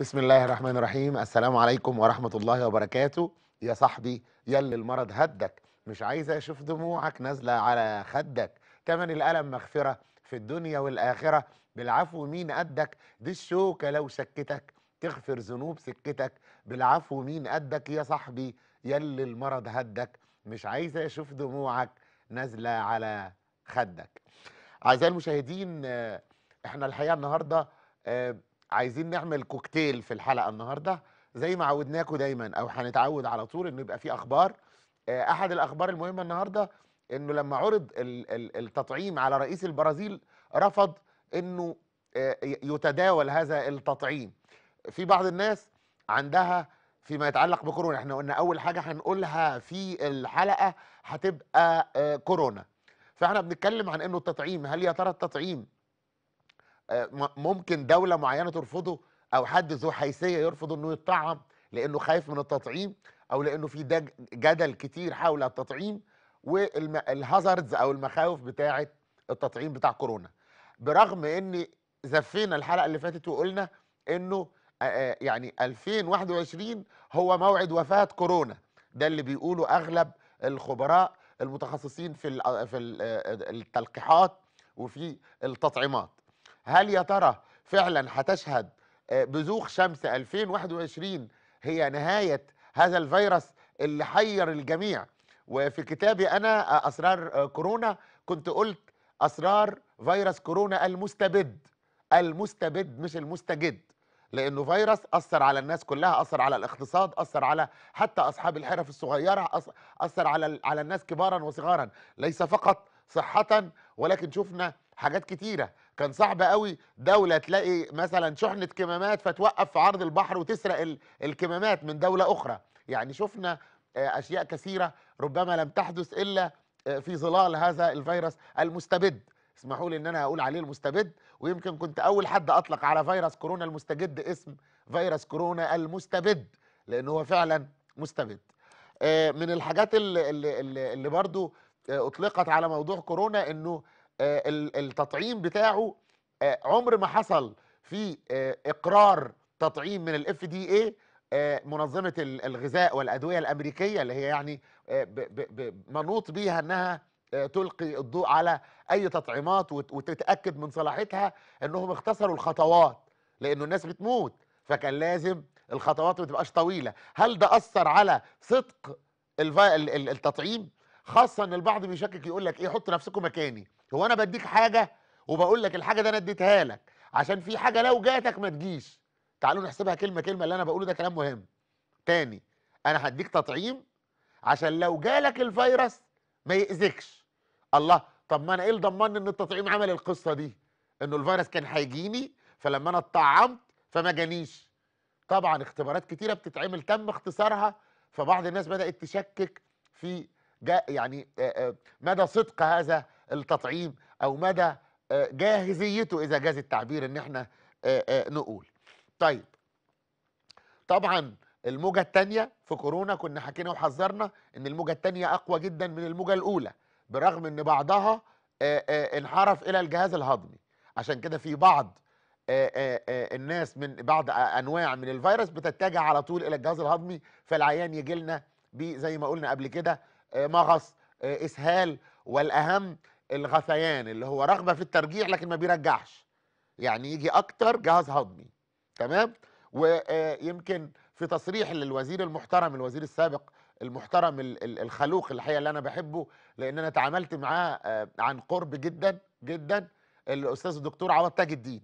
بسم الله الرحمن الرحيم السلام عليكم ورحمة الله وبركاته يا صاحبي يا اللي المرض هدك مش عايز أشوف دموعك نازلة على خدك تمن الألم مغفرة في الدنيا والآخرة بالعفو مين قدك دي الشوكة لو شكتك تغفر ذنوب سكتك بالعفو مين قدك يا صاحبي يا اللي المرض هدك مش عايز أشوف دموعك نازلة على خدك أعزائي المشاهدين آه، احنا الحقيقة النهاردة آه، عايزين نعمل كوكتيل في الحلقه النهارده زي ما عودناكم دايما او هنتعود على طول انه يبقى في اخبار آه، احد الاخبار المهمه النهارده انه لما عرض التطعيم على رئيس البرازيل رفض انه آه، يتداول هذا التطعيم في بعض الناس عندها فيما يتعلق بكورونا احنا قلنا اول حاجه هنقولها في الحلقه هتبقى آه، كورونا فاحنا بنتكلم عن انه التطعيم هل يا ترى التطعيم آه، ممكن دوله معينه ترفضه او حد ذو حيثيه يرفض انه يتطعم لانه خايف من التطعيم او لانه في جدل كتير حول التطعيم والهازاردز او المخاوف بتاعه التطعيم بتاع كورونا برغم ان زفينا الحلقه اللي فاتت وقلنا انه آه، آه، يعني 2021 هو موعد وفاه كورونا ده اللي بيقوله اغلب الخبراء المتخصصين في في التلقيحات وفي التطعيمات هل يا ترى فعلا هتشهد آه، بزوخ شمس 2021 هي نهاية هذا الفيروس اللي حير الجميع وفي كتابي أنا آه، أسرار آه، كورونا كنت قلت أسرار فيروس كورونا المستبد المستبد مش المستجد لأنه فيروس أثر على الناس كلها أثر على الاقتصاد أثر على حتى أصحاب الحرف الصغيرة أثر على, على الناس كبارا وصغارا ليس فقط صحة ولكن شفنا حاجات كتيرة كان صعب قوي دوله تلاقي مثلا شحنه كمامات فتوقف في عرض البحر وتسرق الكمامات من دوله اخرى يعني شفنا آه، اشياء كثيره ربما لم تحدث الا آه، في ظلال هذا الفيروس المستبد اسمحوا لي ان انا اقول عليه المستبد ويمكن كنت اول حد اطلق على فيروس كورونا المستجد اسم فيروس كورونا المستبد لان هو فعلا مستبد آه، من الحاجات اللي, اللي, اللي برضو اطلقت على موضوع كورونا انه آه، التطعيم بتاعه آه، عمر ما حصل في آه، اقرار تطعيم من الاف دي اي منظمه الغذاء والادويه الامريكيه اللي هي يعني منوط بيها انها تلقي الضوء على اي تطعيمات وتتاكد من صلاحيتها انهم اختصروا الخطوات لانه الناس بتموت فكان لازم الخطوات ما تبقاش طويله هل ده اثر على صدق التطعيم خاصه ان البعض بيشكك يقول لك ايه حط نفسكم مكاني هو انا بديك حاجه وبقول لك الحاجه دي انا اديتها لك عشان في حاجه لو جاتك ما تجيش تعالوا نحسبها كلمه كلمه اللي انا بقوله ده كلام مهم تاني انا هديك تطعيم عشان لو جالك الفيروس ما يأذكش الله طب ما انا ايه اللي ضمنني ان التطعيم عمل القصه دي انه الفيروس كان هيجيني فلما انا اتطعمت فما جانيش طبعا اختبارات كتيره بتتعمل تم اختصارها فبعض الناس بدات تشكك في يعني مدى صدق هذا التطعيم او مدى جاهزيته اذا جاز التعبير ان احنا نقول طيب طبعا الموجه الثانيه في كورونا كنا حكينا وحذرنا ان الموجه الثانيه اقوى جدا من الموجه الاولى برغم ان بعضها انحرف الى الجهاز الهضمي عشان كده في بعض الناس من بعض انواع من الفيروس بتتجه على طول الى الجهاز الهضمي فالعيان يجي لنا زي ما قلنا قبل كده مغص آه، اسهال والاهم الغثيان اللي هو رغبه في الترجيع لكن ما بيرجعش يعني يجي اكتر جهاز هضمي تمام ويمكن آه، في تصريح للوزير المحترم الوزير السابق المحترم الخلوق الحقيقه اللي انا بحبه لان انا تعاملت معاه آه، عن قرب جدا جدا الاستاذ الدكتور عوض تاج الدين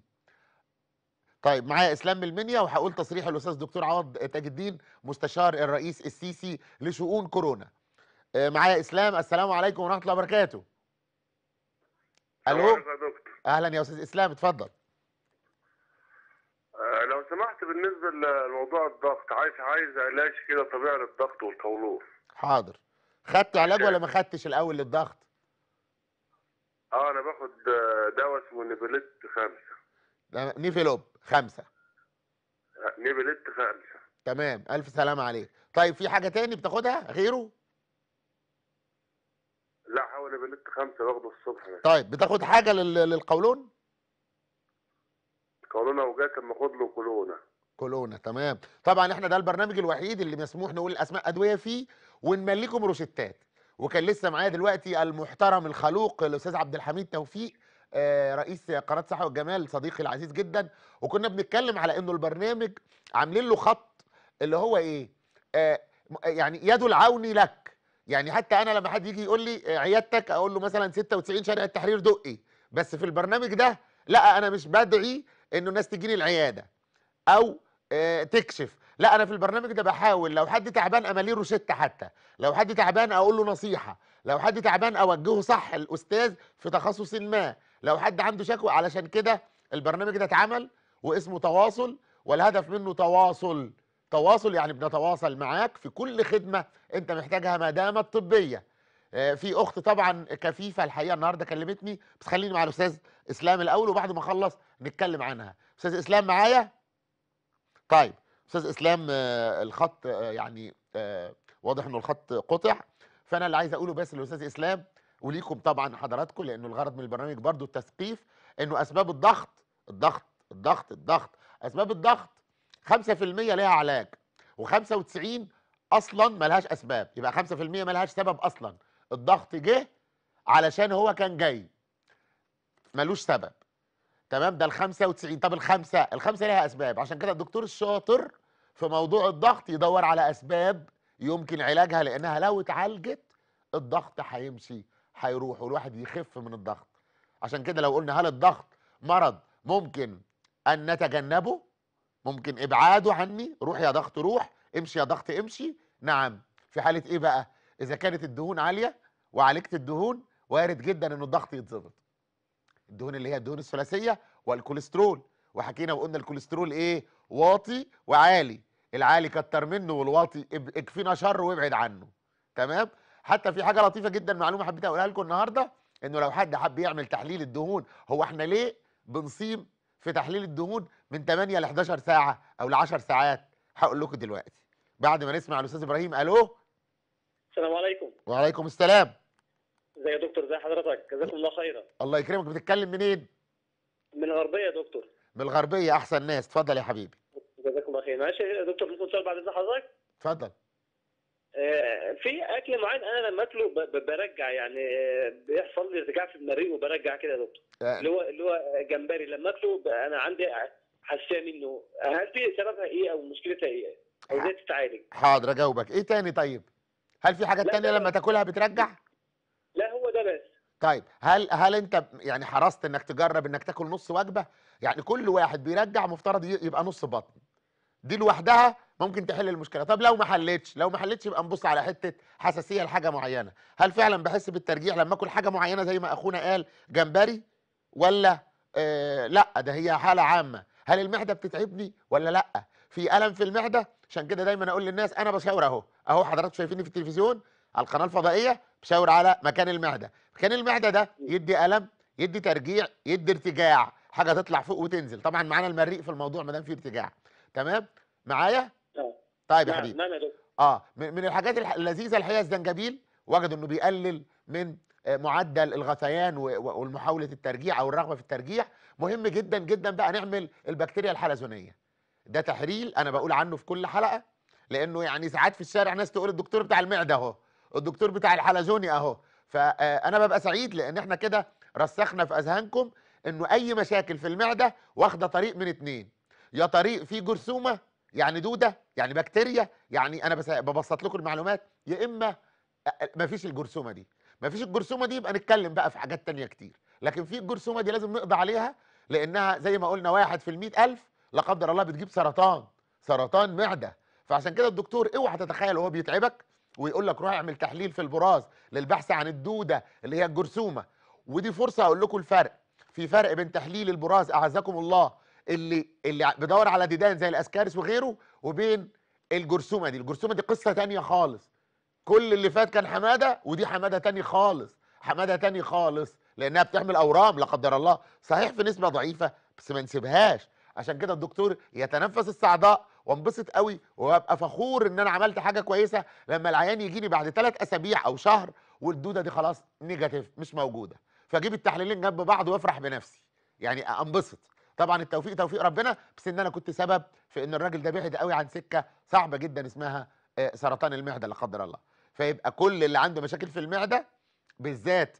طيب معايا اسلام المنيا وهقول تصريح الاستاذ الدكتور عوض تاج الدين مستشار الرئيس السيسي لشؤون كورونا آه، معايا اسلام السلام عليكم ورحمه الله وبركاته الو اهلا يا استاذ اسلام اتفضل آه، لو سمحت بالنسبه لموضوع الضغط عايز عايز علاج كده طبيعي للضغط والقولون حاضر خدت علاج ولا ما خدتش الاول للضغط اه انا باخد آه، دواء اسمه نيفلت خمسة نيفلوب خمسة نيفلت خمسة تمام الف سلامة عليك طيب في حاجة تاني بتاخدها غيره حقن بنت خمسة باخده الصبح ده. يعني. طيب بتاخد حاجة للقولون؟ للقولون؟ او جاك لما اخد له كولونا كولونا تمام طبعا احنا ده البرنامج الوحيد اللي مسموح نقول اسماء ادويه فيه ونمليكم روشتات وكان لسه معايا دلوقتي المحترم الخلوق الاستاذ عبد الحميد توفيق آه، رئيس قناه صحه والجمال صديقي العزيز جدا وكنا بنتكلم على انه البرنامج عاملين له خط اللي هو ايه آه، يعني يد العون لك يعني حتى انا لما حد يجي يقول لي آه، عيادتك اقول له مثلا 96 شارع التحرير دقي بس في البرنامج ده لا انا مش بدعي انه الناس تجيني العياده او آه، تكشف لا انا في البرنامج ده بحاول لو حد تعبان اماليه روشته حتى لو حد تعبان اقول له نصيحه لو حد تعبان اوجهه صح الاستاذ في تخصص ما لو حد عنده شكوى علشان كده البرنامج ده اتعمل واسمه تواصل والهدف منه تواصل تواصل يعني بنتواصل معاك في كل خدمه انت محتاجها ما دامت طبيه آه، في اخت طبعا كفيفه الحقيقه النهارده كلمتني بس خليني مع الاستاذ اسلام الاول وبعد ما اخلص نتكلم عنها استاذ اسلام معايا طيب استاذ اسلام آه، الخط آه، يعني واضح انه الخط قطع فانا اللي عايز اقوله بس للاستاذ اسلام وليكم طبعا حضراتكم لانه الغرض من البرنامج برضو التثقيف انه اسباب الضغط الضغط الضغط الضغط اسباب الضغط 5% ليها علاج و95 اصلا ملهاش اسباب يبقى 5% ملهاش سبب اصلا الضغط جه علشان هو كان جاي ملوش سبب تمام ده ال95 طب الخمسه الخمسه ليها اسباب عشان كده الدكتور الشاطر في موضوع الضغط يدور على اسباب يمكن علاجها لانها لو اتعالجت الضغط هيمشي هيروح والواحد يخف من الضغط عشان كده لو قلنا هل الضغط مرض ممكن ان نتجنبه ممكن ابعاده عني روح يا ضغط روح امشي يا ضغط امشي نعم في حاله ايه بقى اذا كانت الدهون عاليه وعالجت الدهون وارد جدا ان الضغط يتظبط الدهون اللي هي الدهون الثلاثيه والكوليسترول وحكينا وقلنا الكوليسترول ايه واطي وعالي العالي كتر منه والواطي اكفينا شر وابعد عنه تمام حتى في حاجه لطيفه جدا معلومه حبيت اقولها لكم النهارده انه لو حد حب يعمل تحليل الدهون هو احنا ليه بنصيب في تحليل الدهون من 8 ل 11 ساعه او ل 10 ساعات هقول لكم دلوقتي بعد ما نسمع الاستاذ ابراهيم الو السلام عليكم وعليكم السلام ازي يا دكتور ازي حضرتك جزاكم الله خيرا الله يكرمك بتتكلم منين من الغربيه يا دكتور من الغربيه احسن ناس اتفضل يا حبيبي جزاكم الله خير معلش يا دكتور ممكن سؤال بعد اذن حضرتك اتفضل آه، في اكل معين انا لما اكله برجع يعني آه، بيحصل لي ارتجاع في المريء وبرجع كده يا دكتور آه. اللي هو اللي هو جمبري لما اكله انا عندي حساسيه منه هل دي سببها ايه او مشكلتها ايه؟ او ازاي تتعالج؟ حاضر اجاوبك ايه تاني طيب؟ هل في حاجات تانية لما تاكلها بترجع؟ لا هو ده بس طيب هل هل انت يعني حرصت انك تجرب انك تاكل نص وجبه؟ يعني كل واحد بيرجع مفترض يبقى نص بطن دي لوحدها ممكن تحل المشكله طب لو ما حلتش لو ما حلتش يبقى نبص على حته حساسيه لحاجه معينه هل فعلا بحس بالترجيع لما اكل حاجه معينه زي ما اخونا قال جمبري ولا آه لا ده هي حاله عامه هل المعده بتتعبني ولا لا في الم في المعده عشان كده دايما اقول للناس انا بشاور اهو اهو حضراتكم شايفيني في التلفزيون على القناه الفضائيه بشاور على مكان المعده مكان المعده ده يدي الم يدي ترجيع يدي ارتجاع حاجه تطلع فوق وتنزل طبعا معانا المريء في الموضوع ما دام في ارتجاع تمام معايا اه طيب يا نعم، حبيبي نعم اه من الحاجات اللذيذه الحقيقه الزنجبيل وجدوا انه بيقلل من آه، معدل الغثيان ومحاوله الترجيع او الرغبه في الترجيع مهم جدا جدا بقى نعمل البكتيريا الحلزونيه ده تحليل انا بقول عنه في كل حلقه لانه يعني ساعات في الشارع ناس تقول الدكتور بتاع المعده اهو الدكتور بتاع الحلزوني اهو فانا آه، ببقى سعيد لان احنا كده رسخنا في اذهانكم انه اي مشاكل في المعده واخده طريق من اتنين يا طريق فيه جرثومه يعني دوده يعني بكتيريا يعني انا بس ببسط لكم المعلومات يا اما مفيش الجرثومه دي مفيش الجرثومه دي يبقى نتكلم بقى في حاجات تانية كتير لكن في الجرثومه دي لازم نقضي عليها لانها زي ما قلنا واحد في المئة الف لا قدر الله بتجيب سرطان سرطان معده فعشان كده الدكتور اوعى تتخيل وهو بيتعبك ويقول لك روح اعمل تحليل في البراز للبحث عن الدوده اللي هي الجرثومه ودي فرصه اقول لكم الفرق في فرق بين تحليل البراز اعزكم الله اللي اللي بدور على ديدان زي الاسكارس وغيره وبين الجرثومه دي الجرثومه دي قصه تانية خالص كل اللي فات كان حماده ودي حماده تاني خالص حماده تاني خالص لانها بتحمل اورام لا قدر الله صحيح في نسبه ضعيفه بس ما نسيبهاش عشان كده الدكتور يتنفس الصعداء وانبسط قوي وابقى فخور ان انا عملت حاجه كويسه لما العيان يجيني بعد ثلاث اسابيع او شهر والدوده دي خلاص نيجاتيف مش موجوده فاجيب التحليلين جنب بعض وافرح بنفسي يعني انبسط طبعا التوفيق توفيق ربنا بس ان انا كنت سبب في ان الراجل ده بعد قوي عن سكه صعبه جدا اسمها آه، سرطان المعده لا قدر الله فيبقى كل اللي عنده مشاكل في المعده بالذات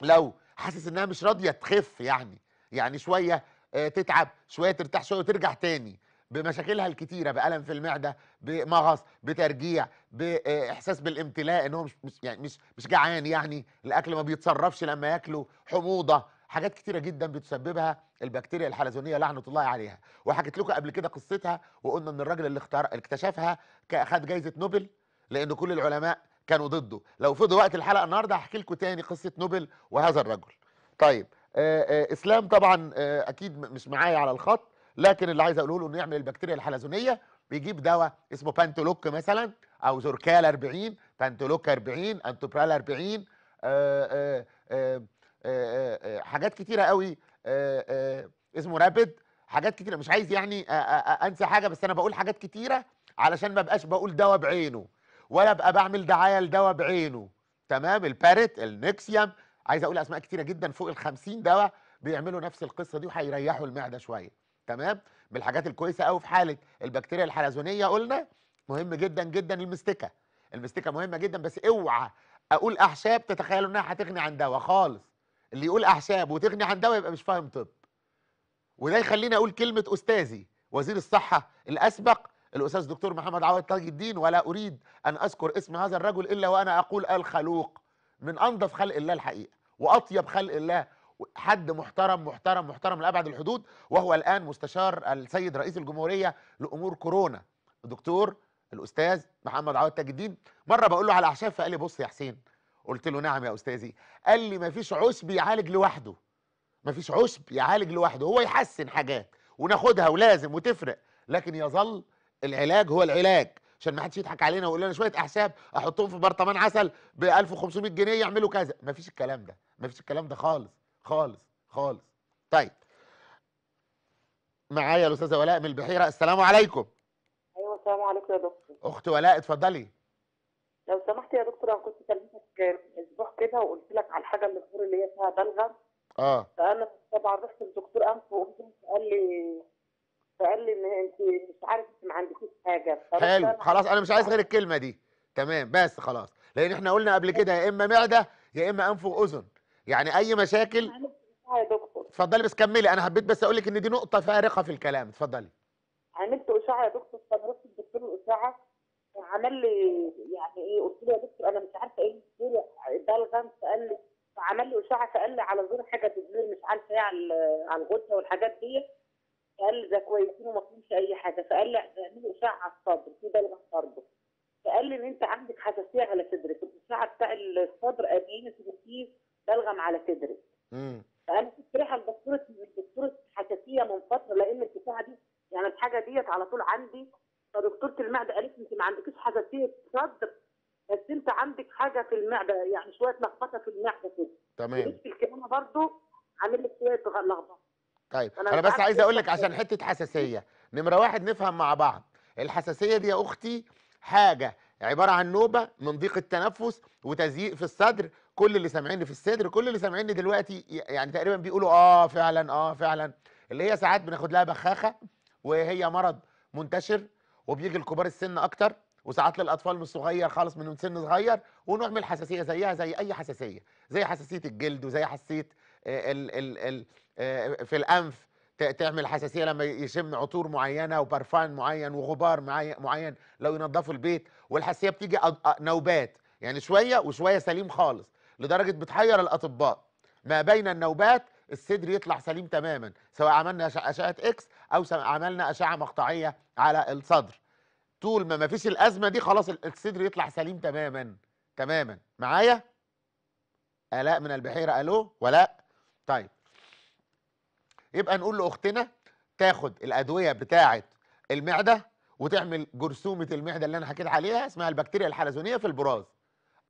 لو حاسس انها مش راضيه تخف يعني يعني شويه آه، تتعب شويه ترتاح شويه وترجع تاني بمشاكلها الكتيره بألم في المعده بمغص بترجيع باحساس بالامتلاء ان هو مش مش يعني مش مش جعان يعني الاكل ما بيتصرفش لما ياكله حموضه حاجات كتيره جدا بتسببها البكتيريا الحلزونيه لعنه الله عليها وحكيت لكم قبل كده قصتها وقلنا ان الراجل اللي اختار اكتشفها خد جائزه نوبل لان كل العلماء كانوا ضده لو فضوا وقت الحلقه النهارده هحكي لكم تاني قصه نوبل وهذا الرجل طيب آآ آآ اسلام طبعا اكيد مش معايا على الخط لكن اللي عايز اقوله له انه يعمل البكتيريا الحلزونيه بيجيب دواء اسمه بانتولوك مثلا او زوركال 40 بانتولوك 40 انتوبرال 40 آآ آآ آه، آه، آه، حاجات كتيره قوي اسمه رابد حاجات كتيره مش عايز يعني انسى حاجه بس انا بقول حاجات كتيره علشان ما بقاش بقول دواء بعينه ولا ابقى بعمل دعايه لدواء بعينه تمام الباريت النكسيوم عايز اقول اسماء كتيره جدا فوق ال 50 دواء بيعملوا نفس القصه دي وهيريحوا المعده شويه تمام من الحاجات الكويسه قوي في حاله البكتيريا الحلزونيه قلنا مهم جدا جدا المستكه المستكه مهمه جدا بس اوعى اقول اعشاب تتخيلوا انها هتغني عن دواء خالص اللي يقول أعشاب وتغني عن دواء يبقى مش فاهم طب وده يخليني اقول كلمه استاذي وزير الصحه الاسبق الاستاذ دكتور محمد عوض تاج الدين ولا اريد ان اذكر اسم هذا الرجل الا وانا اقول الخلوق من انظف خلق الله الحقيقه واطيب خلق الله حد محترم محترم محترم لابعد الحدود وهو الان مستشار السيد رئيس الجمهوريه لامور كورونا الدكتور الاستاذ محمد عوض تاج الدين مره بقول له على اعشاب فقال لي بص يا حسين قلت له نعم يا استاذي قال لي مفيش عشب يعالج لوحده مفيش عشب يعالج لوحده هو يحسن حاجات وناخدها ولازم وتفرق لكن يظل العلاج هو العلاج عشان ما حدش يضحك علينا ويقول لنا شويه احساب احطهم في برطمان عسل ب 1500 جنيه يعملوا كذا مفيش الكلام ده مفيش الكلام ده خالص خالص خالص طيب معايا الاستاذه ولاء من البحيره السلام عليكم ايوه السلام عليكم يا دكتور اخت ولاء اتفضلي لو سمحت يا دكتور انا كنت كلمت اسبوع كده وقلت لك على الحاجه اللي فور اللي هي فيها بلغم اه فانا طبعا رحت للدكتور انف له قال لي فقال لي ان انت مش عارف انت ما عندكيش حاجه حلو خلاص انا مش عايز غير الكلمه دي تمام بس خلاص لان احنا قلنا قبل كده يا اما معده يا اما انف واذن يعني اي مشاكل يا دكتور اتفضلي بس كملي انا حبيت بس اقول لك ان دي نقطه فارقه في الكلام اتفضلي عملت اشعه يا دكتور فانا الدكتور الاشعه عمل لي يعني ايه قلت له يا دكتور انا مش عارفه ايه ده الغمس قال لي فعمل لي اشعه فقال لي على زور حاجه تدمير مش عارفه ايه على على الغده والحاجات دي قال ده كويسين وما فيهمش اي حاجه فقال لي اعمل لي اشعه على الصدر في بلغم برضه فقال لي ان انت عندك حساسيه على صدرك الاشعه بتاع الصدر قالين فيه بلغم على صدرك لي كنت رايحه لدكتوره دكتوره حساسيه من فتره لان الاشعه دي يعني الحاجه ديت على طول عندي فدكتوره المعده قالت انت ما عندكيش حاجه في الصدر بس انت عندك حاجه في المعده يعني شويه لخبطه في المعده كده تمام في الكمامه برضه عامل لك شويه لخبطه طيب انا, أنا بس عايز إيه اقول لك عشان حته حساسيه نمره واحد نفهم مع بعض الحساسيه دي يا اختي حاجه عباره عن نوبه من ضيق التنفس وتزييق في الصدر كل اللي سامعيني في الصدر كل اللي سامعيني دلوقتي يعني تقريبا بيقولوا اه فعلا اه فعلا اللي هي ساعات بناخد لها بخاخه وهي مرض منتشر وبيجي لكبار السن اكتر وساعات للاطفال مش صغير خالص من سن صغير ونوع من الحساسيه زيها زي اي حساسيه زي حساسيه الجلد وزي حساسيه آه، ال ال ال آه، في الانف تعمل حساسيه لما يشم عطور معينه وبرفان معين وغبار معين لو ينظفوا البيت والحساسيه بتيجي آه، نوبات يعني شويه وشويه سليم خالص لدرجه بتحير الاطباء ما بين النوبات الصدر يطلع سليم تماما سواء عملنا اشعه اكس او عملنا اشعه مقطعيه على الصدر طول ما ما فيش الازمه دي خلاص الصدر يطلع سليم تماما تماما معايا الاء من البحيره الو ولاء طيب يبقى نقول لاختنا تاخد الادويه بتاعه المعده وتعمل جرثومه المعده اللي انا حكيت عليها اسمها البكتيريا الحلزونيه في البراز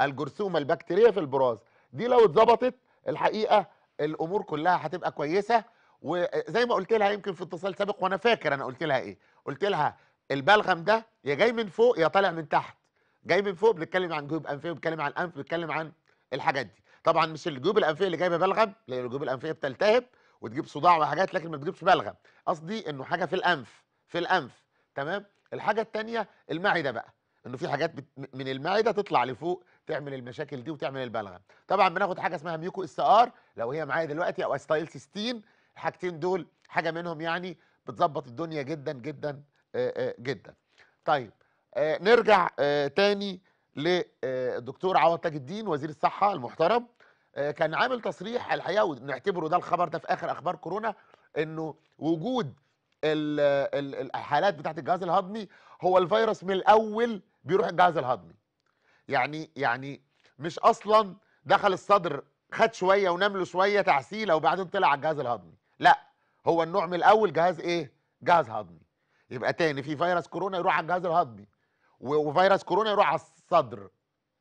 الجرثومه البكتيريه في البراز دي لو اتظبطت الحقيقه الامور كلها هتبقى كويسه وزي ما قلت لها يمكن في اتصال سابق وانا فاكر انا قلت لها ايه قلت لها البلغم ده يا جاي من فوق يا طالع من تحت جاي من فوق بنتكلم عن جيوب انفيه بنتكلم عن الانف بنتكلم عن الحاجات دي طبعا مش الجيوب الانفيه اللي جايبه بلغم لان الجيوب الانفيه بتلتهب وتجيب صداع وحاجات لكن ما بتجيبش بلغم قصدي انه حاجه في الانف في الانف تمام الحاجه الثانيه المعده بقى انه في حاجات من المعده تطلع لفوق تعمل المشاكل دي وتعمل البلغم طبعا بناخد حاجه اسمها ميوكو اس ار لو هي معايا دلوقتي او استايل سيستين الحاجتين دول حاجه منهم يعني بتظبط الدنيا جدا جدا جدا طيب نرجع تاني للدكتور عوض تاج الدين وزير الصحه المحترم كان عامل تصريح الحقيقه ونعتبره ده الخبر ده في اخر اخبار كورونا انه وجود الحالات بتاعت الجهاز الهضمي هو الفيروس من الاول بيروح الجهاز الهضمي يعني يعني مش اصلا دخل الصدر خد شويه ونام له شويه تعسيله وبعدين طلع على الجهاز الهضمي لا هو النوع من الاول جهاز ايه جهاز هضمي يبقى تاني في فيروس كورونا يروح على الجهاز الهضمي وفيروس كورونا يروح على الصدر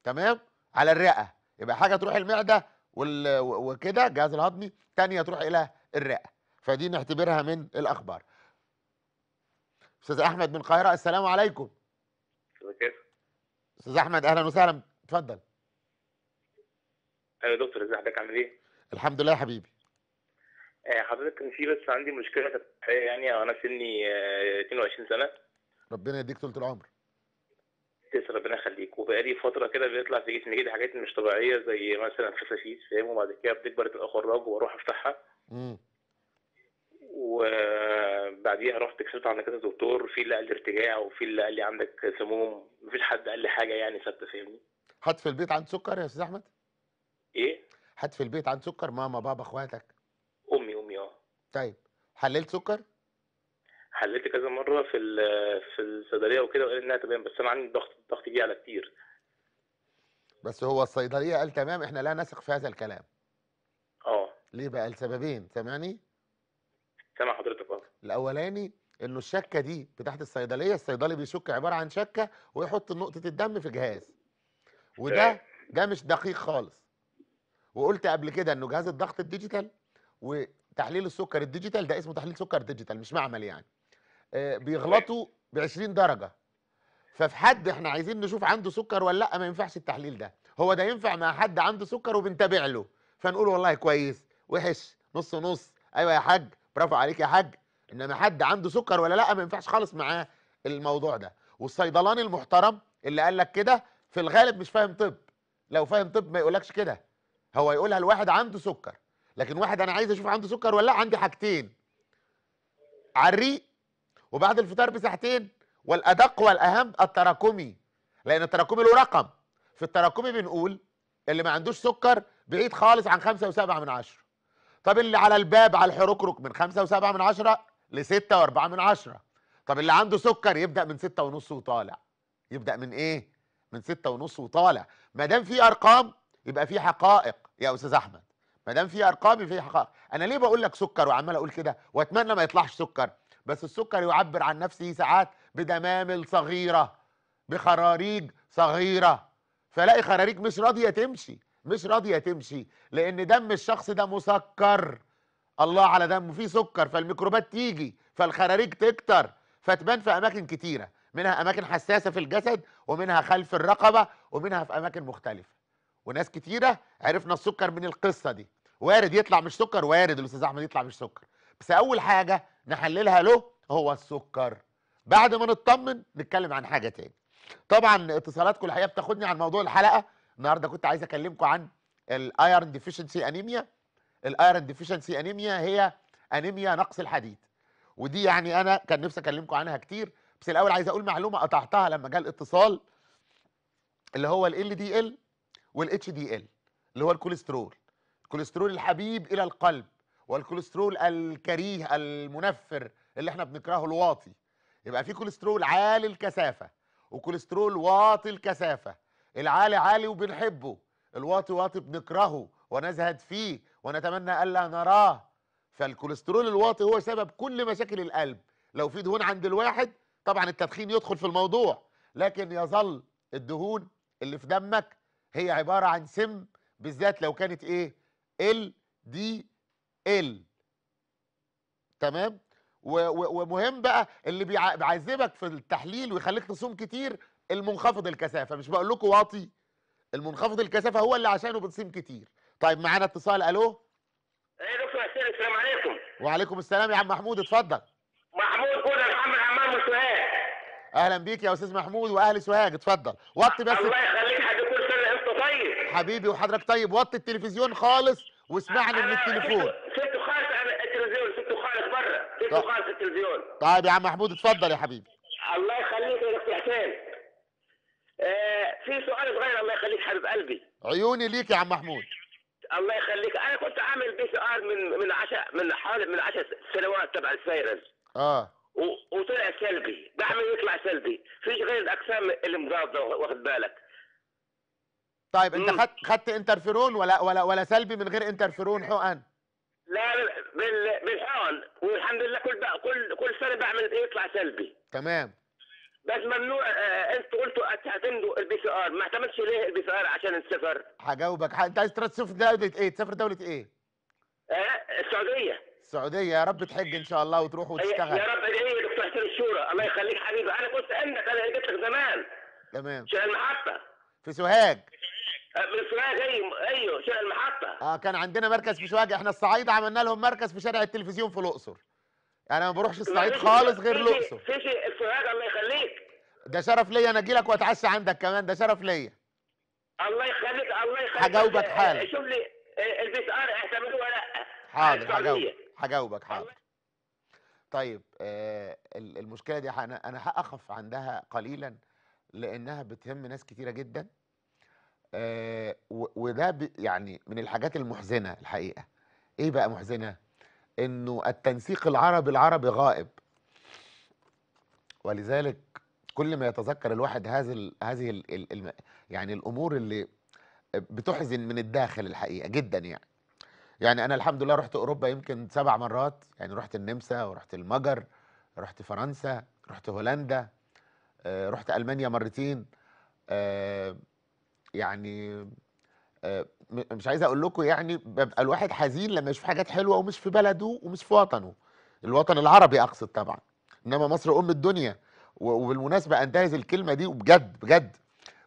تمام على الرئه يبقى حاجه تروح المعده وكده الجهاز الهضمي تانية تروح الى الرئه فدي نعتبرها من الاخبار استاذ احمد من القاهره السلام عليكم استاذ احمد اهلا وسهلا اتفضل ايوه يا دكتور ازي حضرتك عامل ايه الحمد لله يا حبيبي آه، حضرتك كان في بس عندي مشكله صحيه يعني انا سني 22 آه، سنه ربنا يديك طول العمر تسلم ربنا يخليك وبقالي فتره كده بيطلع في جسمي كده حاجات مش طبيعيه زي مثلا فساسيس فاهم وبعد كده بتكبر تبقى اخرج واروح افتحها امم وبعديها رحت كشفت عند كذا دكتور في اللي قال لي ارتجاع وفي اللي قال لي عندك سموم مفيش حد قال لي حاجه يعني ثابته فاهمني حد في البيت عنده سكر يا استاذ احمد؟ ايه؟ حد في البيت عنده سكر ماما بابا اخواتك؟ امي امي اه طيب حللت سكر؟ حللت كذا مره في في الصيدليه وكده وقال انها تمام بس انا عندي ضغط الضغط جه على كتير بس هو الصيدليه قال تمام احنا لا نثق في هذا الكلام اه ليه بقى لسببين سامعني؟ سامع حضرتك اه الاولاني انه الشكه دي بتاعت الصيدليه الصيدلي بيشك عباره عن شكه ويحط نقطه الدم في جهاز وده ده مش دقيق خالص وقلت قبل كده انه جهاز الضغط الديجيتال وتحليل السكر الديجيتال ده اسمه تحليل سكر ديجيتال مش معمل يعني آه، بيغلطوا ب 20 درجه ففي حد احنا عايزين نشوف عنده سكر ولا لا ما ينفعش التحليل ده هو ده ينفع مع حد عنده سكر وبنتابع له فنقول والله كويس وحش نص نص ايوه يا حاج برافو عليك يا حاج انما حد عنده سكر ولا لا ما ينفعش خالص معاه الموضوع ده والصيدلاني المحترم اللي قال لك كده في الغالب مش فاهم طب لو فاهم طب ما يقولكش كده هو يقولها لواحد عنده سكر لكن واحد انا عايز اشوف عنده سكر ولا لا عندي حاجتين عريق وبعد الفطار بساعتين والادق والاهم التراكمي لان التراكمي له رقم في التراكمي بنقول اللي ما عندوش سكر بعيد خالص عن خمسة وسبعة من عشرة طب اللي على الباب على الحركرك من خمسة وسبعة من عشرة ل واربعة من عشرة طب اللي عنده سكر يبدا من 6 ونص وطالع يبدا من ايه من 6 ونص وطالع ما دام في ارقام يبقى في حقائق يا استاذ احمد ما دام في ارقام في حقائق انا ليه بقول لك سكر وعمال اقول كده واتمنى ما يطلعش سكر بس السكر يعبر عن نفسه ساعات بدمامل صغيره بخراريج صغيره فلاقي خراريج مش راضيه تمشي مش راضيه تمشي لان دم الشخص ده مسكر الله على دمه فيه سكر فالميكروبات تيجي فالخراريج تكتر فتبان في اماكن كتيره منها اماكن حساسه في الجسد ومنها خلف الرقبه ومنها في اماكن مختلفه وناس كتيره عرفنا السكر من القصه دي وارد يطلع مش سكر وارد الاستاذ احمد يطلع مش سكر بس اول حاجه نحللها له هو السكر بعد ما نطمن نتكلم عن حاجه تاني طبعا اتصالاتكم الحقيقه بتاخدني عن موضوع الحلقه النهارده كنت عايز اكلمكم عن الايرن ديفيشنسي انيميا الايرن ديفيشنسي انيميا هي انيميا نقص الحديد ودي يعني انا كان نفسي اكلمكم عنها كتير بس الاول عايز اقول معلومه قطعتها لما جاء الاتصال اللي هو ال دي ال والاتش دي ال اللي هو الكوليسترول الكوليسترول الحبيب الى القلب والكوليسترول الكريه المنفر اللي احنا بنكرهه الواطي يبقى في كوليسترول عالي الكثافه وكوليسترول واطي الكثافه العالي عالي وبنحبه الواطي واطي بنكرهه ونزهد فيه ونتمنى ألا نراه فالكوليسترول الواطي هو سبب كل مشاكل القلب لو في دهون عند الواحد طبعا التدخين يدخل في الموضوع لكن يظل الدهون اللي في دمك هي عبارة عن سم بالذات لو كانت ايه ال دي ال تمام ومهم بقى اللي بيعذبك في التحليل ويخليك تصوم كتير المنخفض الكثافه مش بقول لكم واطي المنخفض الكثافه هو اللي عشانه بنصيم كتير طيب معانا اتصال الو ايه دكتور حسين السلام عليكم وعليكم السلام يا عم محمود اتفضل محمود كده محمد عمام من اهلا بيك يا استاذ محمود واهل سوهاج اتفضل وطي بس الله يخليك حضرتك كل سنه انت طيب حبيبي وحضرتك طيب وطي التلفزيون خالص واسمعني من التليفون سبته خالص على التلفزيون سبته خالص بره سبته خالص التلفزيون طيب يا عم محمود اتفضل يا حبيبي الله يخليك يا دكتور حسين آه، في سؤال صغير الله يخليك حبيب قلبي عيوني ليك يا عم محمود الله يخليك انا كنت عامل بي سي ار من من 10 من حوالي من 10 سنوات تبع الفيروس اه وطلع سلبي بعمل يطلع سلبي فيش غير الاجسام المضاده واخد بالك طيب انت خدت خدت انترفيرون ولا ولا ولا سلبي من غير انترفيرون حقن لا بالحقن والحمد لله كل كل كل سنه بعمل إيه؟ يطلع سلبي تمام بس ممنوع آه، آه، انتوا انت قلتوا هتعتمدوا البي سي ار ما اعتمدش ليه البي سي ار عشان السفر هجاوبك انت عايز تسافر دوله ايه تسافر دوله ايه آه، السعوديه السعوديه يا رب تحج ان شاء الله وتروح وتشتغل يا رب ادعي لي دكتور حسين الشورى الله يخليك حبيبي انا كنت عندك انا جبت لك زمان تمام شارع المحطه في سوهاج في سوهاج ايوه شارع المحطه اه كان عندنا مركز في سوهاج احنا الصعيدة عملنا لهم مركز في شارع التلفزيون في الاقصر يعني ما بروحش الصعيد خالص غير الاقصر سيسي السوهاج الله يخليك ده شرف ليا انا اجي لك واتعشى عندك كمان ده شرف ليا الله يخليك الله يخليك هجاوبك آه، حالا شوف لي آه، البي ار اعتمدوه لا حاضر هجاوبك هجاوبك حاضر طيب آه المشكله دي انا هقف عندها قليلا لانها بتهم ناس كتيره جدا آه وده يعني من الحاجات المحزنه الحقيقه ايه بقى محزنه انه التنسيق العربي العربي غائب ولذلك كل ما يتذكر الواحد هذه هذه يعني الامور اللي بتحزن من الداخل الحقيقه جدا يعني يعني انا الحمد لله رحت اوروبا يمكن سبع مرات يعني رحت النمسا ورحت المجر رحت فرنسا رحت هولندا آه، رحت المانيا مرتين آه، يعني آه، مش عايز اقول لكم يعني ببقى الواحد حزين لما يشوف حاجات حلوه ومش في بلده ومش في وطنه الوطن العربي اقصد طبعا انما مصر ام الدنيا وبالمناسبه انتهز الكلمه دي وبجد بجد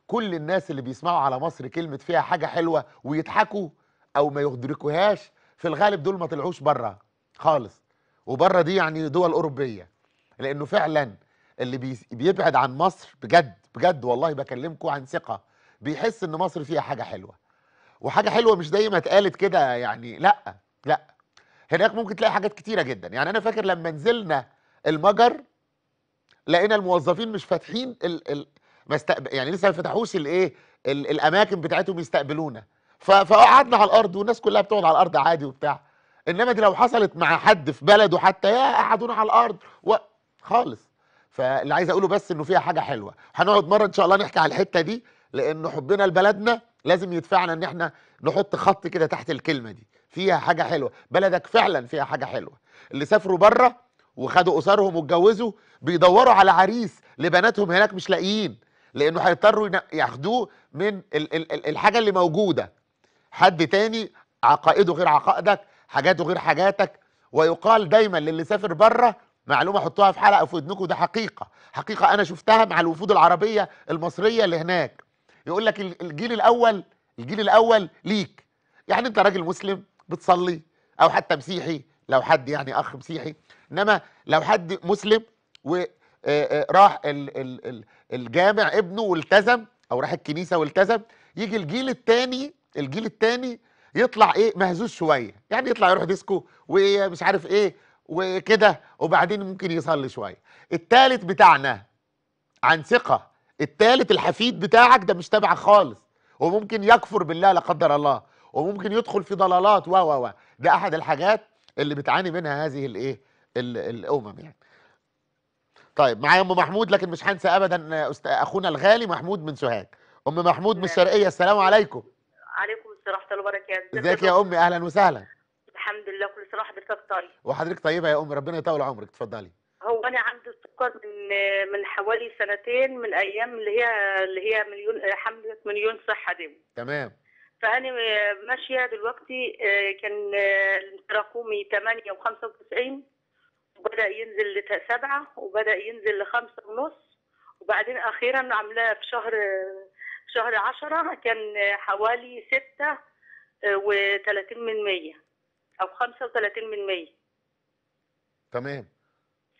كل الناس اللي بيسمعوا على مصر كلمه فيها حاجه حلوه ويضحكوا او ما يدركوهاش في الغالب دول ما طلعوش بره خالص وبره دي يعني دول اوروبيه لانه فعلا اللي بيبعد عن مصر بجد بجد والله بكلمكم عن ثقه بيحس ان مصر فيها حاجه حلوه وحاجه حلوه مش زي ما اتقالت كده يعني لا لا هناك ممكن تلاقي حاجات كتيره جدا يعني انا فاكر لما نزلنا المجر لقينا الموظفين مش فاتحين ال ال مستقب... يعني لسه ما فتحوش الايه الاماكن بتاعتهم يستقبلونا فقعدنا على الارض والناس كلها بتقعد على الارض عادي وبتاع انما دي لو حصلت مع حد في بلده حتى يا قعدونا على الارض و... خالص فاللي عايز اقوله بس انه فيها حاجه حلوه هنقعد مره ان شاء الله نحكي على الحته دي لانه حبنا لبلدنا لازم يدفعنا ان احنا نحط خط كده تحت الكلمه دي فيها حاجه حلوه بلدك فعلا فيها حاجه حلوه اللي سافروا بره وخدوا اسرهم واتجوزوا بيدوروا على عريس لبناتهم هناك مش لاقيين لانه هيضطروا ياخدوه من ال ال الحاجه اللي موجوده حد تاني عقائده غير عقائدك حاجاته غير حاجاتك ويقال دايما للي سافر بره معلومه حطوها في حلقه في ودنكم ده حقيقه حقيقه انا شفتها مع الوفود العربيه المصريه اللي هناك يقول لك الجيل الاول الجيل الاول ليك يعني انت راجل مسلم بتصلي او حتى مسيحي لو حد يعني اخ مسيحي انما لو حد مسلم وراح آه، آه، الجامع ابنه والتزم او راح الكنيسه والتزم يجي الجيل الثاني الجيل الثاني يطلع ايه مهزوز شويه يعني يطلع يروح ديسكو ومش عارف ايه وكده وبعدين ممكن يصلي شويه الثالث بتاعنا عن ثقه التالت الحفيد بتاعك ده مش تابعك خالص وممكن يكفر بالله لا قدر الله وممكن يدخل في ضلالات و و و ده احد الحاجات اللي بتعاني منها هذه الايه الامم يعني طيب معايا ام محمود لكن مش هنسى ابدا اخونا الغالي محمود من سوهاج ام محمود من الشرقيه السلام عليكم عليكم السلام ورحمه الله وبركاته ازيك يا امي اهلا وسهلا الحمد لله كل سنه وحضرتك طيب وحضرتك طيبه يا ام ربنا يطول عمرك اتفضلي هو انا عندي السكر من من حوالي سنتين من ايام اللي هي اللي هي مليون حمله مليون صحه دي تمام فانا ماشيه دلوقتي آه، كان تراكمي 8 و95 وبدا ينزل ل 7 وبدا ينزل ل 5 ونص وبعدين اخيرا عاملاه في شهر في شهر 10 كان حوالي 6 آه، و30 من 100 او 35 من 100 تمام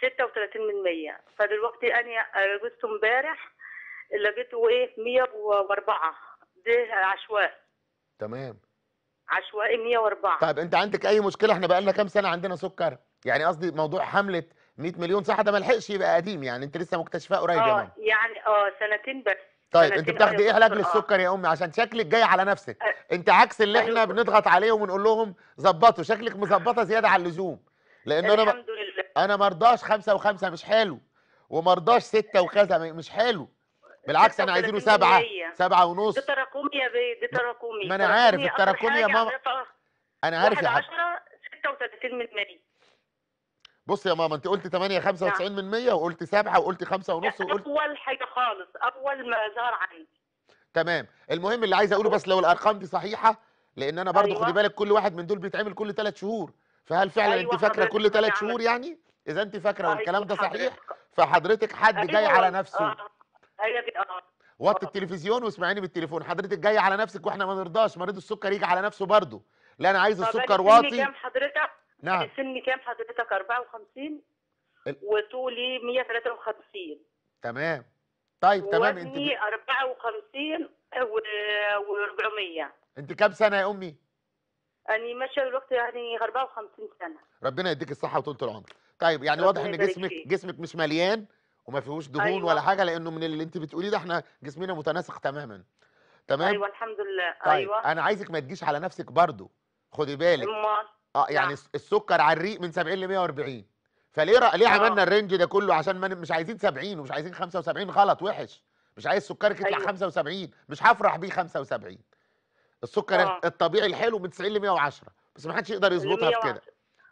36 من 100 فدلوقتي انا جبت امبارح لقيته ايه 104 ده عشوائي تمام عشوائي 104 طيب انت عندك اي مشكله احنا بقى لنا كام سنه عندنا سكر يعني قصدي موضوع حمله 100 مليون صح ده ما لحقش يبقى قديم يعني انت لسه مكتشفاه قريب يا آه، ماما يعني اه سنتين بس طيب انت بتاخدي ايه علاج آه. للسكر يا امي عشان شكلك جاي على نفسك أه انت عكس اللي احنا أيوه. بنضغط عليهم ونقول لهم ظبطوا شكلك مظبطه زياده على اللزوم لان انا الحمد انا ما ارضاش خمسه وخمسه مش حلو وما ارضاش سته وكذا مش حلو بالعكس انا عايزينه سبعه سبعه ونص دي تراكمي يا بيه دي تراكمي ما انا عارف التراكمي يا ماما انا عارف يا حبيبي 36 من 100 بص يا ماما انت قلت 8 95 نعم. من 100 وقلت 7 وقلت 5 ونص وقلت اول حاجه خالص اول ما ظهر عندي تمام المهم اللي عايز اقوله بس لو الارقام دي صحيحه لان انا برضو أيوة. خدي بالك كل واحد من دول بيتعمل كل ثلاث شهور فهل فعلا أيوة انت فاكره كل ثلاث شهور يعني اذا انت فاكره أيوة والكلام ده صحيح فحضرتك حد أيوة. جاي على نفسه ايوه كده آه، وطي التلفزيون واسمعيني بالتليفون حضرتك جاي على نفسك واحنا ما نرضاش مريض السكر يجي على نفسه برضه لا انا عايز السكر واطي سني كام حضرتك نعم سني كام حضرتك 54 وطولي 153 تمام طيب تمام انت 54 و 400 انت كام سنه يا امي يعني ماشيه الوقت يعني 54 سنه ربنا يديك الصحه وطول العمر طيب يعني واضح ان جسمك فيه. جسمك مش مليان وما فيهوش دهون أيوة. ولا حاجه لانه من اللي انت بتقوليه ده احنا جسمنا متناسق تماما تمام ايوه الحمد لله طيب. ايوه انا عايزك ما تجيش على نفسك برضو خدي بالك امال اه يعني نعم. السكر على الريق من 70 ل 140 فليه رأ... ليه آه. عملنا الرينج ده كله عشان ما مش عايزين 70 ومش عايزين 75 غلط وحش مش عايز سكرك يطلع أيوة. 75 مش هفرح بيه 75 السكر آه. الطبيعي الحلو من 90 ل 110 بس ما حدش يقدر يظبطها في كده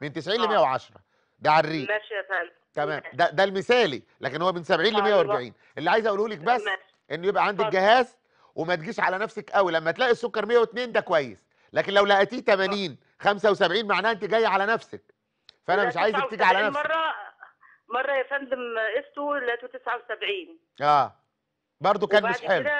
من 90 ل 110 ده على الريق ماشي يا فندم تمام ده ده المثالي لكن هو من 70 ل 140 اللي عايز اقوله لك بس انه يبقى عندك جهاز وما تجيش على نفسك قوي لما تلاقي السكر 102 ده كويس لكن لو لقيتيه 80 75 معناها انت جايه على نفسك فانا مش عايزك تيجي على نفسك مره مره يا فندم قسته لقيته 79 اه برضه كان مش حلو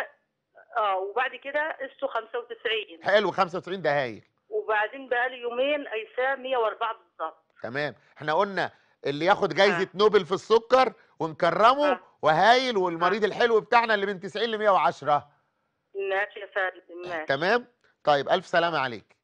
اه وبعد كده قسته 95 حلو 95 ده هايل وبعدين بقى لي يومين قايساه 104 بالظبط تمام احنا قلنا اللي ياخد جايزه آه. نوبل في السكر ونكرمه آه. وهايل والمريض آه. الحلو بتاعنا اللي من 90 ل 110 ماشي يا فندم ماشي تمام طيب الف سلامه عليك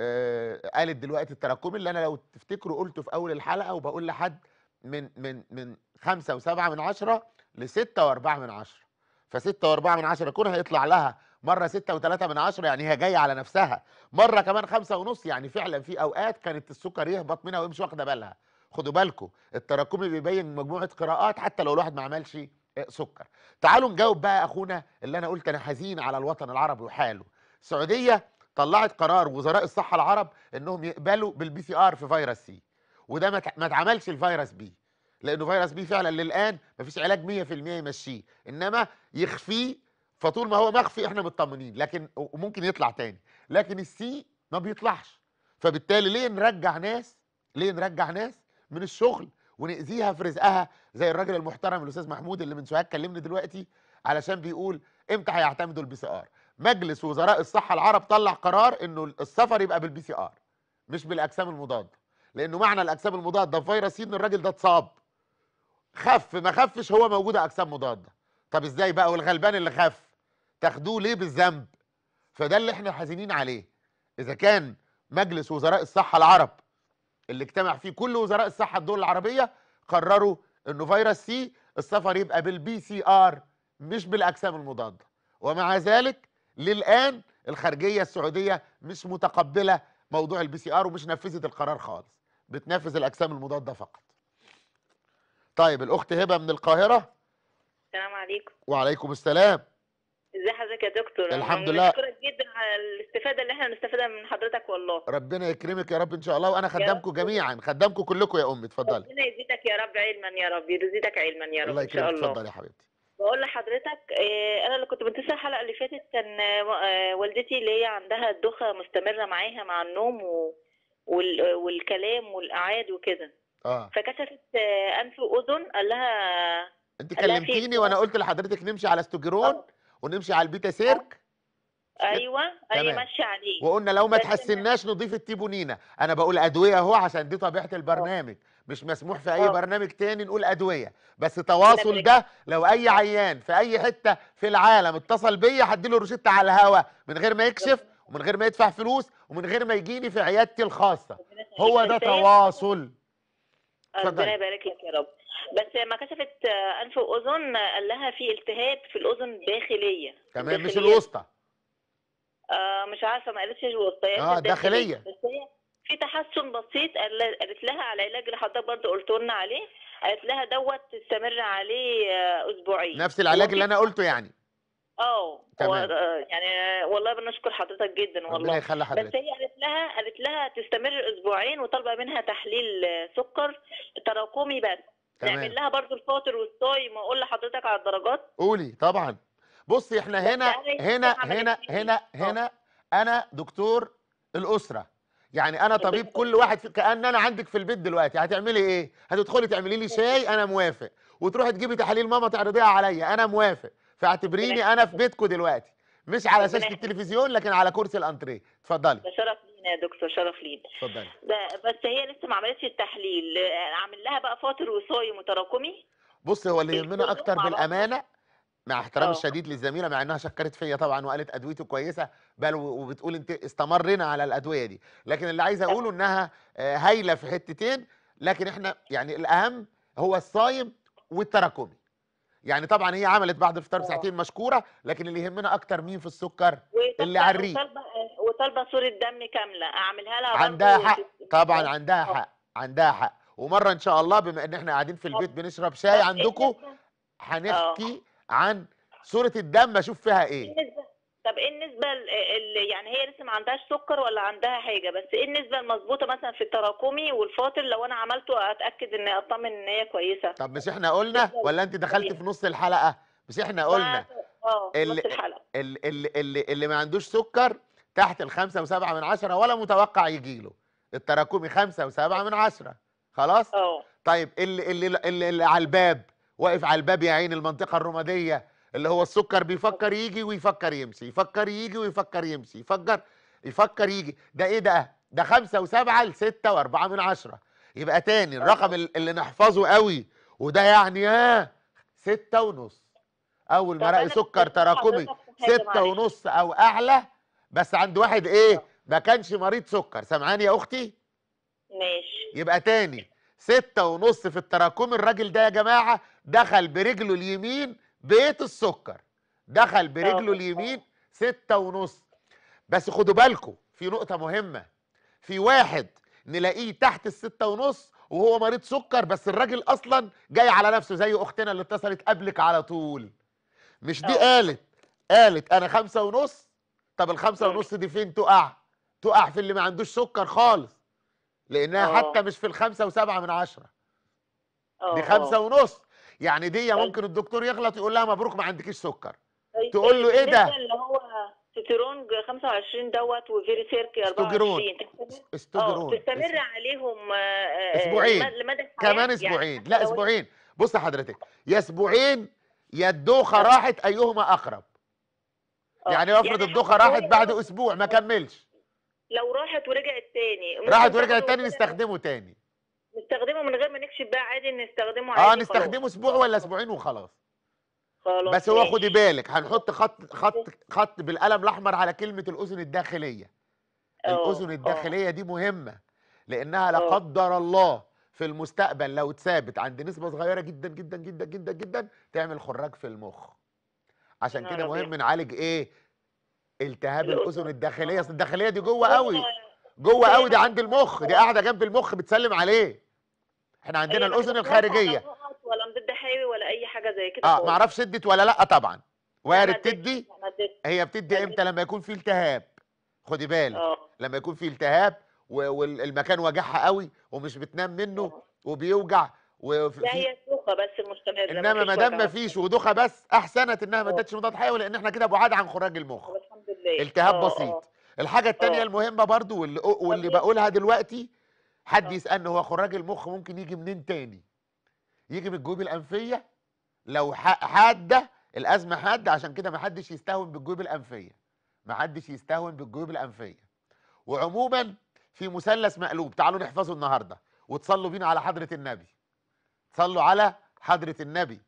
آه قالت دلوقتي التراكمي اللي انا لو تفتكروا قلته في اول الحلقه وبقول لحد من من من 5.7 من 10 ل 6.4 من 10 فستة واربعة من عشرة كون هيطلع لها مرة ستة وثلاثة من عشرة يعني هي جاية على نفسها مرة كمان خمسة ونص يعني فعلا في أوقات كانت السكر يهبط منها ويمشي واخدة بالها خدوا بالكم التراكمي بيبين مجموعة قراءات حتى لو الواحد ما عملش آه، سكر تعالوا نجاوب بقى أخونا اللي أنا قلت أنا حزين على الوطن العربي وحاله السعودية طلعت قرار وزراء الصحة العرب انهم يقبلوا بالبي سي ار في فيروس سي وده ما اتعملش الفيروس بي لانه فيروس بي فعلا للان مفيش علاج 100% يمشيه انما يخفيه فطول ما هو مخفي احنا مطمنين لكن وممكن يطلع تاني لكن السي ما بيطلعش فبالتالي ليه نرجع ناس ليه نرجع ناس من الشغل ونأذيها في رزقها زي الراجل المحترم الاستاذ محمود اللي من شويه كلمني دلوقتي علشان بيقول امتى هيعتمدوا البي سي ار مجلس وزراء الصحه العرب طلع قرار انه السفر يبقى بالبي سي ار مش بالاجسام المضاده لانه معنى الاجسام المضاده فيروس سي ان الراجل ده اتصاب خف ما خفش هو موجود اجسام مضاده طب ازاي بقى والغلبان اللي خف تاخدوه ليه بالذنب فده اللي احنا حزينين عليه اذا كان مجلس وزراء الصحه العرب اللي اجتمع فيه كل وزراء الصحه الدول العربيه قرروا انه فيروس سي السفر يبقى بالبي سي ار مش بالاجسام المضاده ومع ذلك للان الخارجيه السعوديه مش متقبله موضوع البي سي ار ومش نفذت القرار خالص بتنفذ الاجسام المضاده فقط طيب الاخت هبه من القاهره السلام عليكم وعليكم السلام ازي حضرتك يا دكتور الحمد لله بشكرك جدا على الاستفاده اللي احنا بنستفادها من حضرتك والله ربنا يكرمك يا رب ان شاء الله وانا خدامكم جميعا خدامكم كلكم يا امي اتفضلي ربنا يزيدك يا رب علما يا رب يزيدك علما يا رب الله ان شاء الله اتفضلي يا حبيبتي بقول لحضرتك إيه، انا اللي كنت بنتصل الحلقه اللي فاتت كان آه، والدتي اللي هي عندها الدوخه مستمره معاها مع النوم و... والكلام والاعاد وكده اه فكشفت آه، انف واذن قال لها انت كلمتيني إيه؟ وانا قلت لحضرتك نمشي على استوجيرون ونمشي على البيتا سيرك أوه. ايوه اي أيوة، ماشي عليه وقلنا لو ما تحسناش نضيف التيبونينا انا بقول ادويه اهو عشان دي طبيعه البرنامج مش مسموح في اي أوه. برنامج تاني نقول ادويه بس تواصل ده لو اي عيان في اي حته في العالم اتصل بيا هديله الروشته على الهوا من غير ما يكشف ومن غير ما يدفع فلوس ومن غير ما يجيني في عيادتي الخاصه هو ده طيب. تواصل ربنا يبارك لك يا رب بس ما كشفت انف واذن قال لها في التهاب في الاذن داخليه تمام مش الوسطى آه مش عارفه ما قالتش الوسطى اه داخليه بس هي في تحسن بسيط قالت لها على علاج اللي حضرتك برضه قلت لنا عليه قالت لها دوت تستمر عليه آه، اسبوعين نفس العلاج اللي انا قلته يعني اه تمام. آه، يعني والله بنشكر حضرتك جدا والله ربنا يخلي حضرتك بس هي قالت لها قالت لها تستمر اسبوعين وطالبه منها تحليل سكر تراكمي بس تمام. نعمل لها برضو الفاطر والصايم واقول لحضرتك على الدرجات قولي طبعا بصي احنا هنا يعني هنا هنا إيه؟ هنا هنا انا دكتور الاسره يعني انا طبيب كل إيه؟ واحد في كان انا عندك في البيت دلوقتي هتعملي ايه هتدخلي تعملي لي شاي انا موافق وتروحي تجيبي تحاليل ماما تعرضيها عليا انا موافق فاعتبريني انا في بيتكم دلوقتي مش على شاشه التلفزيون لكن على كرسي الانتريه اتفضلي ده شرف لينا يا دكتور شرف لينا اتفضلي بس هي لسه ما عملتش التحليل عامل لها بقى فاطر وصايم متراكمي بص هو اللي يهمنا اكتر بالامانه مع احترام اه. الشديد للزميله مع انها شكرت فيا طبعا وقالت ادويته كويسه بل وبتقول انت استمرنا على الادويه دي لكن اللي عايز اقوله انها آه، هايله في حتتين لكن احنا يعني الاهم هو الصايم والتراكمي يعني طبعا هي عملت بعد الفطار آه. بساعتين مشكوره لكن اللي يهمنا اكتر مين في السكر اللي على الريق وطالبه صوره دم كامله اعملها لها عندها حق طبعا آه. عندها حق عندها حق ومره ان شاء الله بما ان احنا قاعدين في البيت آه. بنشرب شاي عندكم هنحكي عن صوره الدم اشوف فيها ايه طب ايه النسبه يعني هي لسه ما عندهاش سكر ولا عندها حاجه بس ايه النسبه المظبوطه مثلا في التراكمي والفاطر لو انا عملته اتاكد ان اطمن ان هي كويسه طب مش احنا قلنا ولا انت دخلت في نص الحلقه مش احنا قلنا اه نص الحلقه اللي, اللي, اللي, اللي ما عندوش سكر تحت و7 من 10 ولا متوقع يجي له التراكمي و7 من 10 خلاص؟ اه طيب اللي, اللي, اللي, اللي على الباب واقف على الباب يا عين المنطقة الرمادية اللي هو السكر بيفكر يجي ويفكر يمشي يفكر يجي ويفكر يمشي يفكر يفكر يجي ده ايه ده ده خمسة وسبعة لستة واربعة من عشرة يبقى تاني أيوة. الرقم اللي نحفظه قوي وده يعني ها ستة ونص اول ما سكر تراكمي إيه؟ ستة ونص او اعلى بس عند واحد ايه أيوة. ما كانش مريض سكر سامعاني يا اختي ماشي يبقى تاني ستة ونص في التراكم الراجل ده يا جماعة دخل برجله اليمين بيت السكر دخل برجله اليمين ستة ونص بس خدوا بالكم في نقطة مهمة في واحد نلاقيه تحت الستة ونص وهو مريض سكر بس الراجل اصلا جاي على نفسه زي اختنا اللي اتصلت قبلك على طول مش دي اه. قالت قالت انا خمسة ونص طب الخمسة طيب. ونص دي فين تقع تقع في اللي ما عندوش سكر خالص لانها أوه. حتى مش في الخمسة وسبعة من عشرة دي اه، خمسة اه. ونص يعني دي طيب. ممكن الدكتور يغلط يقول لها مبروك ما عندكيش سكر طيب، تقول له ايه ده اللي هو سترونج 25 دوت وفيري سيركي 24 استجرون تستمر عليهم آه، اسبوعين لمدى كمان يعني، اسبوعين يعني لا اسبوعين بص حضرتك يا اسبوعين يا الدوخه راحت ايهما اقرب آه، يعني افرض يعني الدوخه راحت بعد اسبوع ما كملش لو راحت ورجعت تاني راحت ورجعت تاني نستخدمه تاني نستخدمه من غير ما نكشف بقى عادي نستخدمه عادي اه نستخدمه اسبوع ولا اسبوعين وخلاص خلاص بس هو خدي بالك هنحط خط خط خط بالقلم الاحمر على كلمه الاذن الداخليه آه، الاذن آه. الداخليه دي مهمه لانها لا آه. قدر الله في المستقبل لو اتثابت عند نسبه صغيره جدا جدا جدا جدا جدا تعمل خراج في المخ عشان كده مهم نعالج ايه التهاب الاذن الداخليه اصل الداخليه دي جوه قوي جوه قوي دي عند المخ دي قاعده جنب المخ بتسلم عليه احنا عندنا الاذن الخارجيه ولا مضاد حيوي ولا اي حاجه زي كده اه ما اعرفش ادت ولا لا طبعا وارد تدي هي بتدي امتى لما يكون في التهاب خدي بالك آه. لما يكون في التهاب والمكان وجعها قوي ومش بتنام منه آه. وبيوجع وفي لا هي دوخه بس المستمره انما ما دام ما فيش ودوخه بس احسنت انها ما آه. ادتش مضاد حيوي لان احنا كده بعاد عن خراج المخ الحمد لله التهاب أوه. بسيط الحاجه الثانيه المهمه برضو واللي, واللي بقولها دلوقتي حد يسالني هو خراج المخ ممكن يجي منين تاني يجي من الجيوب الانفيه لو حاده الازمه حاده عشان كده ما حدش يستهون بالجيوب الانفيه ما حدش يستهون بالجيوب الانفيه وعموما في مثلث مقلوب تعالوا نحفظه النهارده وتصلوا بينا على حضره النبي صلوا على حضره النبي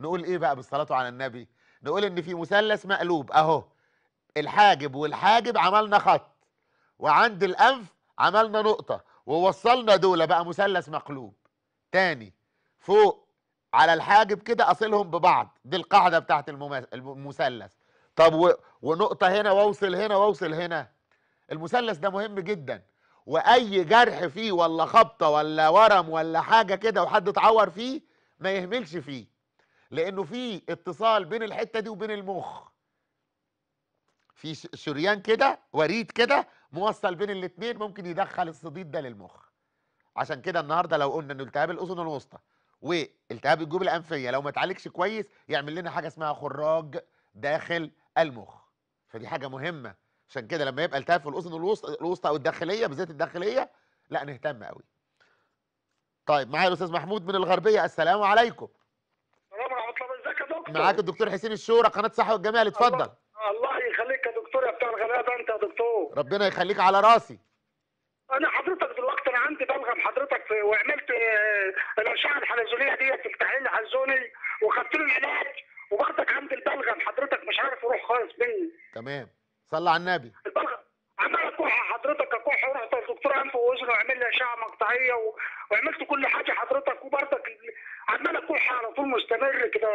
نقول ايه بقى بالصلاه على النبي نقول ان في مثلث مقلوب اهو الحاجب والحاجب عملنا خط وعند الانف عملنا نقطه ووصلنا دول بقى مثلث مقلوب تاني فوق على الحاجب كده اصلهم ببعض دي القاعده بتاعت المثلث طب و... ونقطه هنا ووصل هنا ووصل هنا المثلث ده مهم جدا واي جرح فيه ولا خبطه ولا ورم ولا حاجه كده وحد اتعور فيه ما يهملش فيه لانه في اتصال بين الحته دي وبين المخ في شريان كده وريد كده موصل بين الاثنين ممكن يدخل الصديد ده للمخ عشان كده النهارده لو قلنا ان التهاب الاذن الوسطى والتهاب الجيوب الانفيه لو ما اتعالجش كويس يعمل لنا حاجه اسمها خراج داخل المخ فدي حاجه مهمه عشان كده لما يبقى التهاب في الاذن الوسطى او الداخليه بالذات الداخليه لا نهتم قوي طيب معايا الاستاذ محمود من الغربيه السلام عليكم السلام عليكم ازيك يا دكتور معاك الدكتور حسين الشورى قناه صحه والجمال اتفضل ربنا يخليك على راسي انا حضرتك دلوقتي انا عندي بلغم حضرتك وعملت آه، الاشعه الحلزونيه ديت في التحليل الحلزوني وخدت له العلاج وبرضك عندي البلغم حضرتك مش عارف اروح خالص مني تمام صلى على النبي البلغم عمال اكح حضرتك اكح ورحت للدكتور انف واذنه وعمل لي اشعه مقطعيه و... وعملت كل حاجه حضرتك وبرضك عمال اكح على طول مستمر كده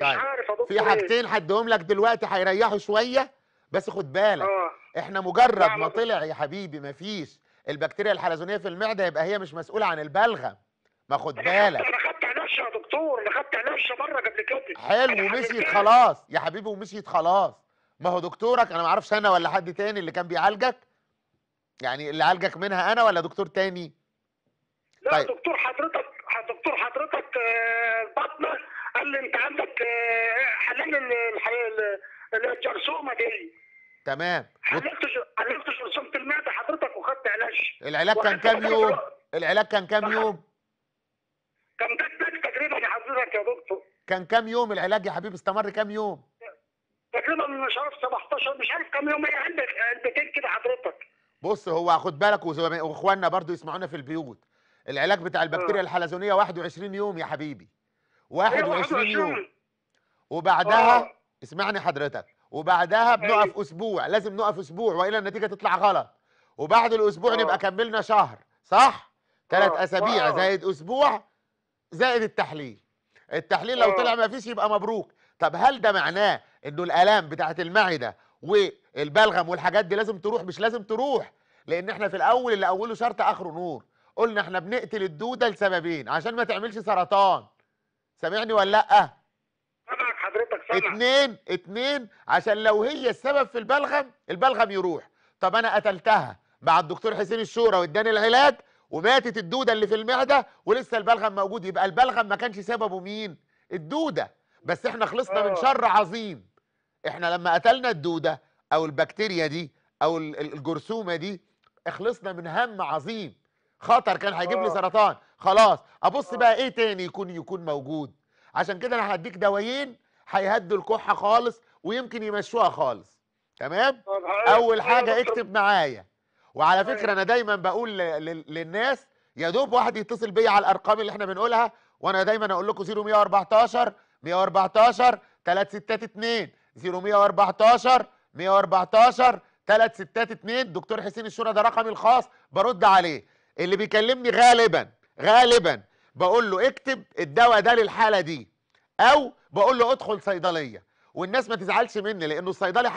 طيب مش عارف في إيه. حاجتين هديهم لك دلوقتي هيريحوا شويه بس خد بالك آه. احنا مجرد ما نعم. طلع يا حبيبي ما فيش البكتيريا الحلزونيه في المعده يبقى هي مش مسؤوله عن البلغم ما خد بالك انا خدت نفشه يا دكتور انا خدت نفشه مره قبل كده حلو ومشيت خلاص يا حبيبي ومشيت خلاص ما هو دكتورك انا ما اعرفش انا ولا حد تاني اللي كان بيعالجك يعني اللي عالجك منها انا ولا دكتور تاني لا طيب. دكتور حضرتك دكتور حضرتك آه، بطنه قال لي انت عندك آه، حلال الجرثومه دي تمام حلفت حلفت شرسومة المعدة حضرتك وخدت علاج العلاج كان كام يوم؟ العلاج كان كام يوم؟ كان جدك تقريبا يا حضرتك يا دكتور كان كام يوم العلاج يا حبيبي استمر كام يوم؟ تقريبا مش عارف 17 مش عارف كام يوم هي عندك علبتين كده حضرتك بص هو خد بالك واخواننا برضو يسمعونا في البيوت العلاج بتاع البكتيريا آه. الحلزونيه 21 يوم يا حبيبي 21 يوم وبعدها آه. اسمعني حضرتك وبعدها بنقف اسبوع لازم نقف اسبوع والا النتيجه تطلع غلط وبعد الاسبوع أوه. نبقى كملنا شهر صح ثلاث آه. اسابيع أوه. زائد اسبوع زائد التحليل التحليل لو آه. طلع ما فيش يبقى مبروك طب هل ده معناه انه الالام بتاعه المعده والبلغم والحاجات دي لازم تروح مش لازم تروح لان احنا في الاول اللي اوله شرط اخره نور قلنا احنا بنقتل الدوده لسببين عشان ما تعملش سرطان سامعني ولا لا اتنين اتنين عشان لو هي السبب في البلغم البلغم يروح طب انا قتلتها مع الدكتور حسين الشورى واداني العلاج وماتت الدوده اللي في المعده ولسه البلغم موجود يبقى البلغم ما كانش سببه مين الدوده بس احنا خلصنا أوه. من آه. شر عظيم احنا لما قتلنا الدوده او البكتيريا دي او الجرثومه دي خلصنا من هم عظيم خطر كان هيجيب لي آه. سرطان خلاص ابص آه. بقى ايه تاني يكون يكون موجود عشان كده انا هديك دوايين هيهدوا الكحه خالص ويمكن يمشوها خالص تمام اول حاجه اكتب معايا وعلى طيب. فكره انا دايما بقول للناس يا دوب واحد يتصل بيا على الارقام اللي احنا بنقولها وانا دايما اقول لكم 0114 114 362 0114 114 362 دكتور حسين الشورى ده رقمي الخاص برد عليه اللي بيكلمني غالبا غالبا بقول له اكتب الدواء ده للحاله دي او بقول له ادخل صيدليه والناس ما تزعلش مني لانه الصيدلي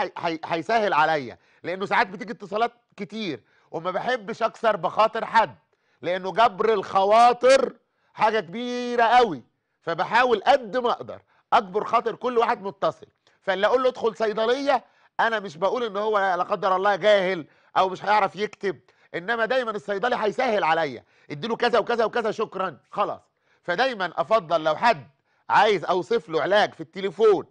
هيسهل عليا لانه ساعات بتيجي اتصالات كتير وما بحبش اكسر بخاطر حد لانه جبر الخواطر حاجه كبيره قوي فبحاول قد ما اقدر اجبر خاطر كل واحد متصل فاللي اقول له ادخل صيدليه انا مش بقول ان هو لا قدر الله جاهل او مش هيعرف يكتب انما دايما الصيدلي هيسهل عليا اديله كذا وكذا وكذا شكرا خلاص فدايما افضل لو حد عايز اوصف له علاج في التليفون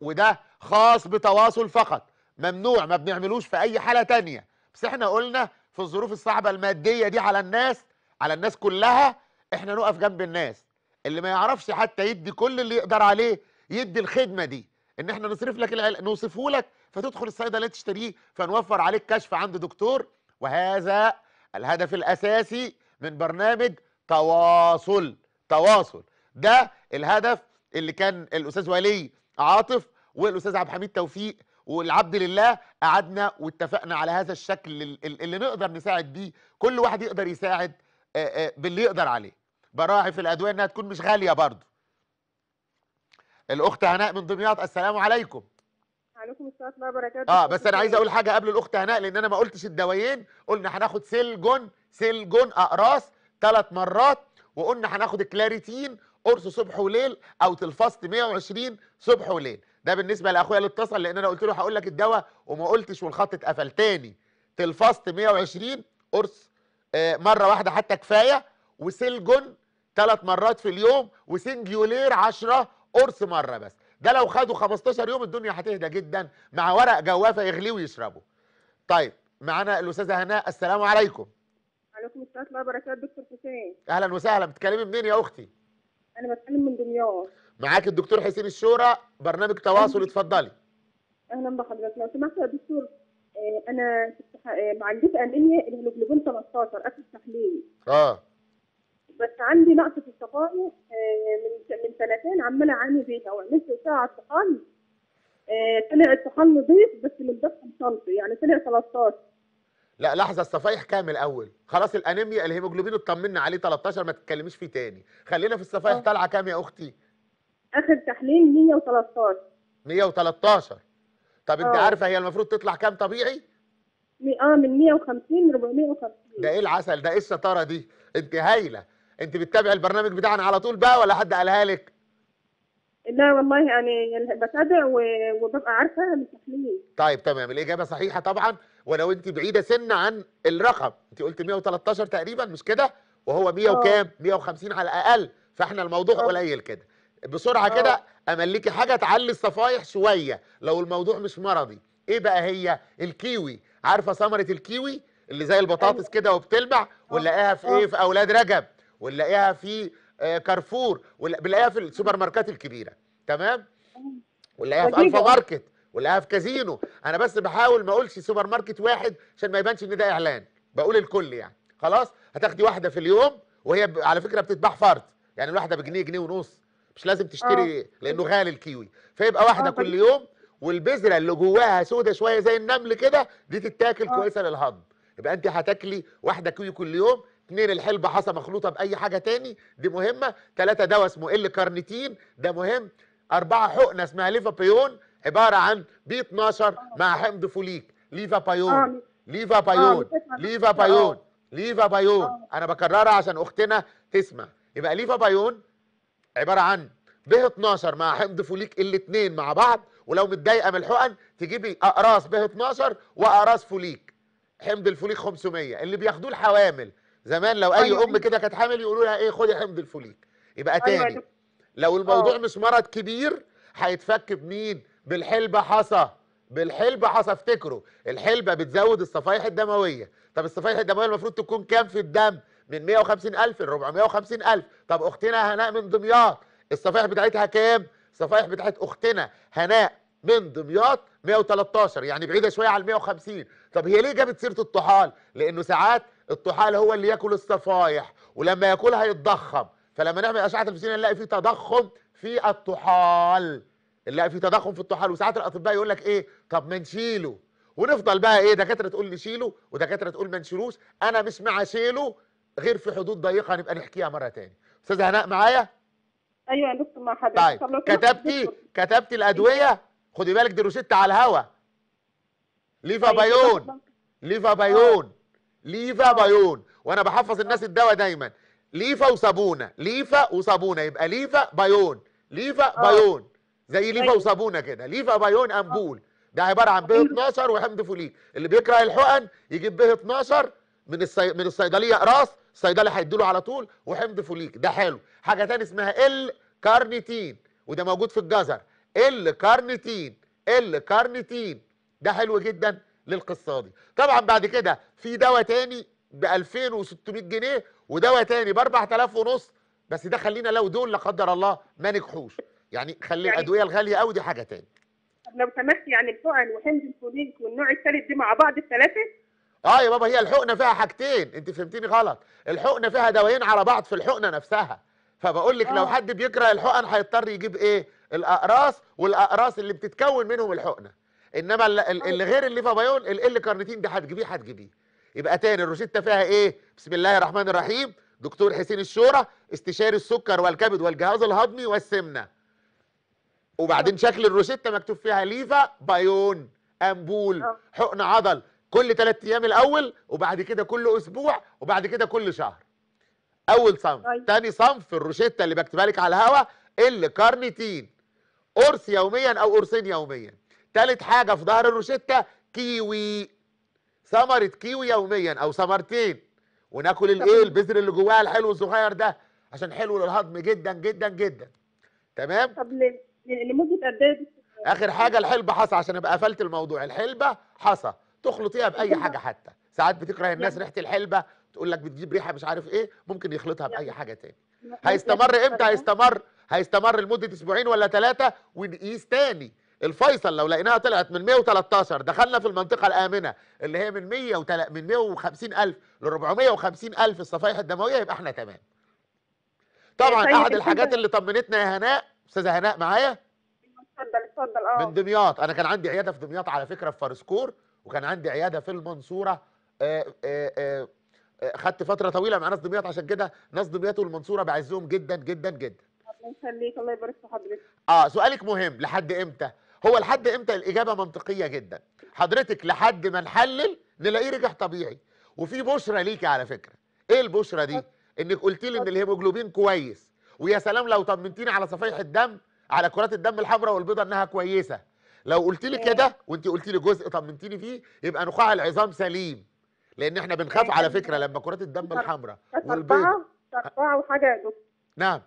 وده خاص بتواصل فقط ممنوع ما بنعملوش في اي حاله تانية بس احنا قلنا في الظروف الصعبه الماديه دي على الناس على الناس كلها احنا نقف جنب الناس اللي ما يعرفش حتى يدي كل اللي يقدر عليه يدي الخدمه دي ان احنا نصرف لك العل... نوصفه لك فتدخل الصيدليه تشتريه فنوفر عليك كشف عند دكتور وهذا الهدف الاساسي من برنامج تواصل تواصل ده الهدف اللي كان الاستاذ ولي عاطف والاستاذ عبد الحميد توفيق والعبد لله قعدنا واتفقنا على هذا الشكل اللي نقدر نساعد بيه كل واحد يقدر يساعد آه، آه، باللي يقدر عليه براعي في الادويه انها تكون مش غاليه برضه الاخت هناء من دمياط السلام عليكم وعليكم السلام ورحمه الله وبركاته اه بس انا عايز اقول حاجه قبل الاخت هناء لان انا ما قلتش الدوايين قلنا هناخد سيلجون سيلجون اقراص ثلاث مرات وقلنا هناخد الكلاريتين قرص صبح وليل او تلفاست 120 صبح وليل ده بالنسبه لاخويا اللي اتصل لان انا قلت له هقول لك الدواء وما قلتش والخط اتقفل تاني تلفاست 120 قرص آه، مره واحده حتى كفايه وسلجون ثلاث مرات في اليوم وسنجيولير 10 قرص مره بس ده لو خدوا 15 يوم الدنيا هتهدى جدا مع ورق جوافه يغليه ويشربه طيب معانا الاستاذه هناء السلام عليكم وعليكم السلام ورحمه الله وبركاته دكتور حسين اهلا وسهلا بتكلمي منين يا اختي انا بتكلم من دمياط معاك الدكتور حسين الشورى برنامج تواصل اتفضلي اهلا بحضرتك لو سمحت يا دكتور آه، انا آه، معديه انيميا الهيموجلوبين 13 اخر تحليل اه بس عندي نقص في الصفائي آه، من من سنتين عماله اعاني بيها وعملت ساعه طحال طلع الطحال نظيف بس من ضغط الصلب يعني طلع 13 لا لحظه الصفايح كامل اول خلاص الانيميا الهيموجلوبين اطمنا عليه 13 ما تتكلميش فيه تاني خلينا في الصفايح آه. طالعه كام يا اختي اخر تحليل 113 113 طب انت آه. عارفه هي المفروض تطلع كام طبيعي اه من 150 450 ده ايه العسل ده ايه الشطاره دي انت هايله انت بتتابعي البرنامج بتاعنا على طول بقى ولا حد قالها لك لا والله يعني بتابع وببقى عارفه من التحليل طيب تمام الاجابه صحيحه طبعا ولو انت بعيده سنه عن الرقم انت قلت 113 تقريبا مش كده وهو 100 اه. وكام 150 على الاقل فاحنا الموضوع اه. قليل كده بسرعه كده اه. املكي حاجه تعلي الصفايح شويه لو الموضوع مش مرضي ايه بقى هي الكيوي عارفه ثمره الكيوي اللي زي البطاطس أيوة. كده وبتلمع ونلاقيها في ايه في اولاد رجب ونلاقيها في كارفور بنلاقيها في السوبر ماركات الكبيره تمام أيوة. ونلاقيها في الفا ماركت والقاها في كازينو انا بس بحاول ما اقولش سوبر ماركت واحد عشان ما يبانش ان ده اعلان بقول الكل يعني خلاص هتاخدي واحده في اليوم وهي ب... على فكره بتتباع فرد يعني الواحده بجنيه جنيه ونص مش لازم تشتري أوه. لانه غالي الكيوي فيبقى واحده آه، كل يوم والبذره اللي جواها سودة شويه زي النمل كده دي تتاكل أوه. كويسه للهضم يبقى انت هتاكلي واحده كيوي كل يوم اثنين الحلبة حصى مخلوطة بأي حاجة تاني دي مهمة ثلاثة دواء اسمه ال كارنتين ده مهم أربعة حقنة اسمها ليفابيون عباره عن بي 12 مع حمض فوليك ليفا بايون ليفا بايون ليفا بايون ليفا بايون انا بكررها عشان اختنا تسمع يبقى ليفا بايون عباره عن ب 12 مع حمض فوليك الاثنين مع بعض ولو متضايقه من الحقن تجيبي اقراص ب 12 واقراص فوليك حمض الفوليك 500 اللي بياخدوه الحوامل زمان لو اي أيوة، ام أيوة. كده كانت حامل يقولوا لها ايه خدي حمض الفوليك يبقى أيوة، تاني لو الموضوع مش آه. مرض كبير هيتفك بمين بالحلبه حصى بالحلبه حصى افتكروا الحلبه بتزود الصفائح الدمويه طب الصفائح الدمويه المفروض تكون كام في الدم من 150000 ل 450000 طب اختنا هناء من دمياط الصفائح بتاعتها كام الصفائح بتاعت اختنا هناء من دمياط 113 يعني بعيده شويه على 150 طب هي ليه جابت سيره الطحال لانه ساعات الطحال هو اللي ياكل الصفايح ولما ياكلها يتضخم فلما نعمل اشعه تلفزيون نلاقي فيه تضخم في الطحال نلاقي في تضخم في الطحال وساعات الاطباء يقول لك ايه طب ما نشيله ونفضل بقى ايه دكاتره تقول لي شيله ودكاتره تقول ما نشيلوش انا مش مع شيله غير في حدود ضيقه نبقى نحكيها مره تاني استاذه هناء معايا ايوه يا دكتور مع حضرتك طيب كتبتي كتبتي الادويه خدي بالك دي روشته على الهوا ليفا طيب، بايون ليفا آه. بايون ليفا بايون وانا بحفظ الناس الدواء دايما ليفا وصابونه ليفا وصابونه يبقى ليفا بايون ليفا آه. بايون زي ليفا طيب. وصابونه كده ليفا بايون امبول ده عباره عن ب 12 وحمض فوليك اللي بيكره الحقن يجيب ب 12 من الصي... من الصيدليه اقراص الصيدلي هيديله على طول وحمض فوليك ده حلو حاجه ثانيه اسمها ال كارنيتين وده موجود في الجزر ال كارنيتين ال كارنيتين ده حلو جدا للقصة دي طبعا بعد كده في دواء تاني ب 2600 جنيه ودواء تاني ب 4000 ونص بس ده خلينا لو دول لا قدر الله ما نجحوش يعني خلي يعني الادويه الغاليه قوي دي حاجه تاني طب لو سمحت يعني الحقن وحمض الفولينك والنوع الثالث دي مع بعض الثلاثه اه يا بابا هي الحقنه فيها حاجتين انت فهمتيني غلط الحقنه فيها دوايين على بعض في الحقنه نفسها فبقول لك آه. لو حد بيكره الحقن هيضطر يجيب ايه الاقراص والاقراص اللي بتتكون منهم الحقنه انما آه. اللي, غير اللي غير الليفابايون ال كارنيتين ده هتجيبيه هتجيبيه يبقى تاني الروشته فيها ايه بسم الله الرحمن الرحيم دكتور حسين الشورى استشاري السكر والكبد والجهاز الهضمي والسمنه وبعدين شكل الروشته مكتوب فيها ليفا بايون امبول آه. حقن عضل كل ثلاث ايام الاول وبعد كده كل اسبوع وبعد كده كل شهر اول صنف أيوة. تاني صنف الروشته اللي بكتبها لك على الهوا كارنيتين قرص يوميا او قرصين يوميا تالت حاجه في ظهر الروشته كيوي ثمره كيوي يوميا او ثمرتين وناكل الايه البذر اللي جواها الحلو الصغير ده عشان حلو للهضم جدا جدا جدا تمام طب ليه لمده قد ايه اخر حاجه الحلبه حصى عشان ابقى قفلت الموضوع الحلبه حصى تخلطيها باي حاجه حتى ساعات بتكره الناس ريحه الحلبه تقول لك بتجيب ريحه مش عارف ايه ممكن يخلطها باي حاجه تاني هيستمر امتى هيستمر هيستمر لمده اسبوعين ولا ثلاثه ونقيس تاني الفيصل لو لقيناها طلعت من 113 دخلنا في المنطقه الامنه اللي هي من 100 وتل... من 150000 ل 450000 الصفائح الدمويه يبقى احنا تمام طبعا طيب، احد الحاجات اللي طمنتنا يا هناء استاذه هناء معايا اتفضل اتفضل اه من دمياط انا كان عندي عياده في دمياط على فكره في فارسكور وكان عندي عياده في المنصوره آه، آه، آه، خدت فتره طويله مع ناس دمياط عشان كده ناس دمياط والمنصوره بعزهم جدا جدا جدا الله يخليك الله يبارك في حضرتك اه سؤالك مهم لحد امتى هو لحد امتى الاجابه منطقيه جدا حضرتك لحد ما نحلل نلاقيه رجع طبيعي وفي بشرى ليكي على فكره ايه البشرى دي انك قلتي لي ان الهيموجلوبين كويس ويا سلام لو طمنتيني على صفائح الدم على كرات الدم الحمراء والبيضاء انها كويسه لو قلت لي كده وانت قلت لي جزء طمنتيني فيه يبقى نخاع العظام سليم لان احنا بنخاف على فكره لما كرات الدم الحمراء والبيضاء اربعه وحاجه يا دكتور نعم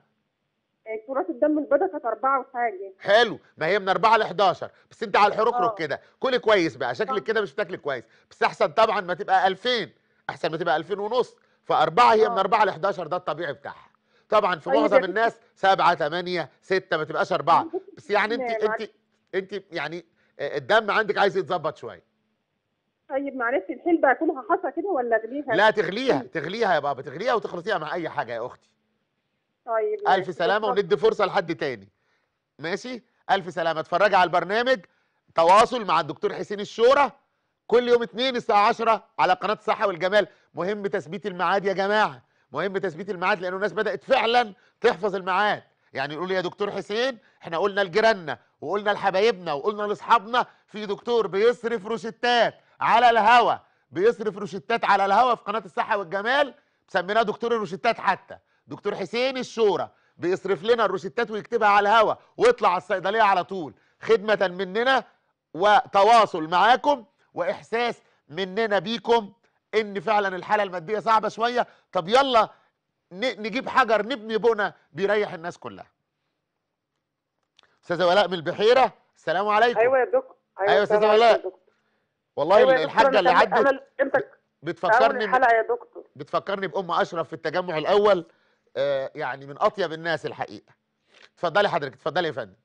آه، كرات الدم البيضاء كانت اربعه وحاجه حلو ما هي من اربعه ل 11 بس انت على الحركرك آه. كده كلي كويس بقى شكلك آه. كده مش بتاكلي كويس بس احسن طبعا ما تبقى 2000 احسن ما تبقى 2000 ونص فاربعه هي من اربعه ل 11 ده الطبيعي بتاعها طبعا في طيب معظم الناس سبعة ثمانية ستة ما تبقاش أربعة بس يعني أنت أنت أنت يعني آه، الدم عندك عايز يتظبط شوية طيب معلش الحلبة أكلها حصى كده ولا أغليها؟ لا تغليها تغليها يا بابا تغليها وتخلطيها مع أي حاجة يا أختي طيب ألف سلامة وندي فرصة لحد تاني ماشي؟ ألف سلامة اتفرجي على البرنامج تواصل مع الدكتور حسين الشورى كل يوم اثنين الساعة 10 على قناة الصحة والجمال مهم تثبيت الميعاد يا جماعة مهم تثبيت الميعاد لانه الناس بدات فعلا تحفظ الميعاد يعني يقول يا دكتور حسين احنا قلنا لجيراننا وقلنا لحبايبنا وقلنا لاصحابنا في دكتور بيصرف روشتات على الهوا بيصرف روشتات على الهوا في قناه الصحه والجمال سميناه دكتور الروشتات حتى دكتور حسين الشورى بيصرف لنا الروشتات ويكتبها على الهوا ويطلع على الصيدليه على طول خدمه مننا وتواصل معاكم واحساس مننا بيكم ان فعلا الحاله الماديه صعبه شويه طب يلا نجيب حجر نبني بنا بيريح الناس كلها استاذه ولاء من البحيره السلام عليكم ايوه يا دكتور ايوه, أيوة يا استاذه ولاء والله أيوة الحاجه اللي عدت بتفكرني الحلقه يا دكتور بتفكرني بام اشرف في التجمع الاول آه يعني من اطيب الناس الحقيقه اتفضلي حضرتك اتفضلي يا فندم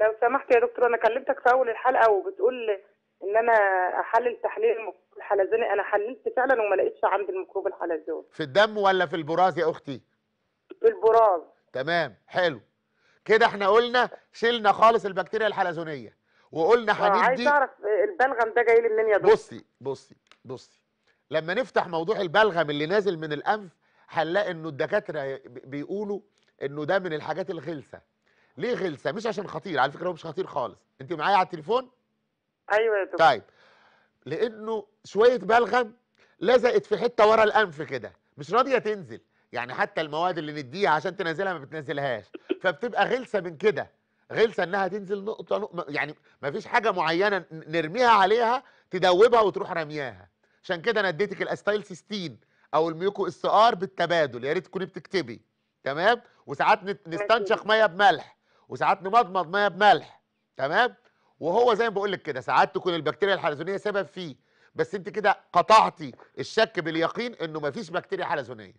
لو سمحت يا دكتور انا كلمتك في اول الحلقه وبتقول ان انا احلل تحليل الميكروب الحلزوني انا حللت فعلا وما لقيتش عندي الميكروب الحلزوني في الدم ولا في البراز يا اختي في البراز تمام حلو كده احنا قلنا شلنا خالص البكتيريا الحلزونيه وقلنا آه، هندي عايز اعرف البلغم ده جاي لي منين يا دكتور بصي بصي بصي لما نفتح موضوع البلغم اللي نازل من الانف هنلاقي انه الدكاتره بيقولوا انه ده من الحاجات الغلسه ليه غلسه مش عشان خطير على فكره هو مش خطير خالص انت معايا على التليفون ايوه يا دكتور طيب لانه شويه بلغم لزقت في حته ورا الانف كده مش راضيه تنزل يعني حتى المواد اللي نديها عشان تنزلها ما بتنزلهاش فبتبقى غلسه من كده غلسه انها تنزل نقطه نقطه يعني ما فيش حاجه معينه نرميها عليها تدوبها وتروح رمياها عشان كده انا اديتك الاستايل 16 او الميوكو اس ار بالتبادل يا ريت تكوني بتكتبي تمام وساعات نستنشق ميه بملح وساعات نمضمض ميه بملح تمام وهو زي ما بقول لك كده ساعات تكون البكتيريا الحلزونيه سبب فيه بس انت كده قطعتي الشك باليقين انه ما فيش بكتيريا حلزونيه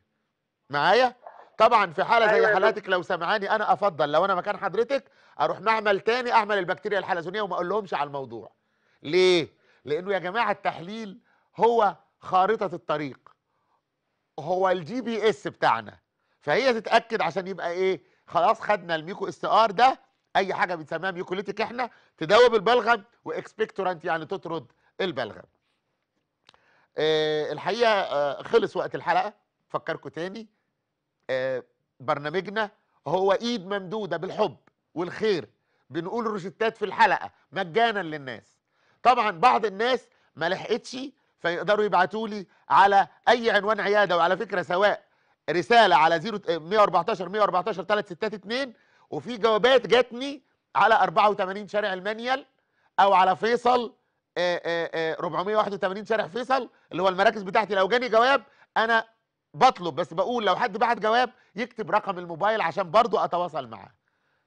معايا طبعا في حاله زي أيوة حالاتك لو سمعاني انا افضل لو انا مكان حضرتك اروح معمل تاني اعمل البكتيريا الحلزونيه وما اقولهمش على الموضوع ليه لانه يا جماعه التحليل هو خارطه الطريق هو الجي بي اس بتاعنا فهي تتاكد عشان يبقى ايه خلاص خدنا الميكو اس ار ده اي حاجه بنسميها ميوكوليتيك احنا تدوب البلغم واكسبكتورانت يعني تطرد البلغم آه، الحقيقه آه، خلص وقت الحلقه فكركم تاني آه، برنامجنا هو ايد ممدوده بالحب والخير بنقول روشتات في الحلقه مجانا للناس طبعا بعض الناس ما لحقتش فيقدروا يبعتوا لي على اي عنوان عياده وعلى فكره سواء رساله على 0 114 114 362 وفي جوابات جاتني على 84 شارع المانيال او على فيصل 481 آه، آه، آه، شارع فيصل اللي هو المراكز بتاعتي لو جاني جواب انا بطلب بس بقول لو حد بعت جواب يكتب رقم الموبايل عشان برضو اتواصل معاه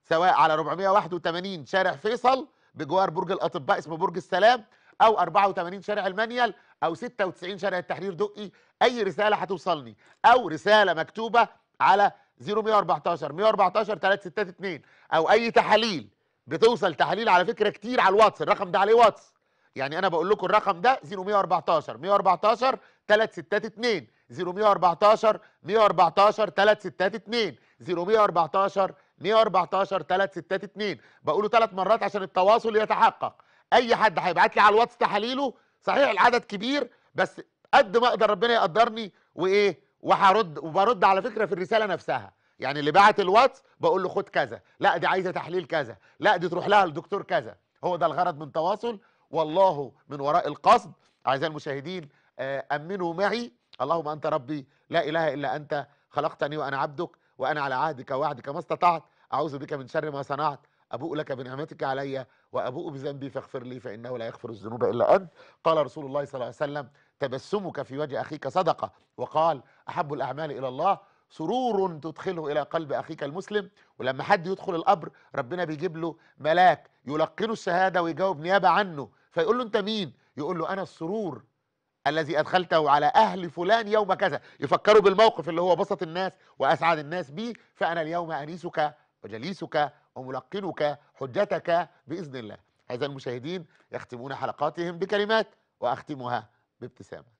سواء على 481 شارع فيصل بجوار برج الاطباء اسمه برج السلام او 84 شارع المانيال او 96 شارع التحرير دقي اي رساله هتوصلني او رساله مكتوبه على 0114 114 362 او اي تحاليل بتوصل تحاليل على فكره كتير على الواتس الرقم ده عليه واتس يعني انا بقول لكم الرقم ده 0114 114 362 0114 114 362 0114 114 362 بقوله ثلاث مرات عشان التواصل يتحقق اي حد هيبعت لي على الواتس تحاليله صحيح العدد كبير بس قد ما اقدر ربنا يقدرني وايه وهرد وبرد على فكره في الرساله نفسها يعني اللي بعت الواتس بقول له خد كذا لا دي عايزه تحليل كذا لا دي تروح لها لدكتور كذا هو ده الغرض من تواصل والله من وراء القصد اعزائي المشاهدين آه، امنوا معي اللهم انت ربي لا اله الا انت خلقتني وانا عبدك وانا على عهدك ووعدك ما استطعت اعوذ بك من شر ما صنعت ابوء لك بنعمتك علي وابوء بذنبي فاغفر لي فانه لا يغفر الذنوب الا انت قال رسول الله صلى الله عليه وسلم تبسمك في وجه اخيك صدقه وقال احب الاعمال الى الله سرور تدخله الى قلب اخيك المسلم ولما حد يدخل القبر ربنا بيجيب له ملاك يلقنه الشهاده ويجاوب نيابه عنه فيقول له انت مين يقول له انا السرور الذي ادخلته على اهل فلان يوم كذا يفكروا بالموقف اللي هو بسط الناس واسعد الناس به فانا اليوم انيسك وجليسك وملقنك حجتك باذن الله هذا المشاهدين يختمون حلقاتهم بكلمات واختمها بابتسامه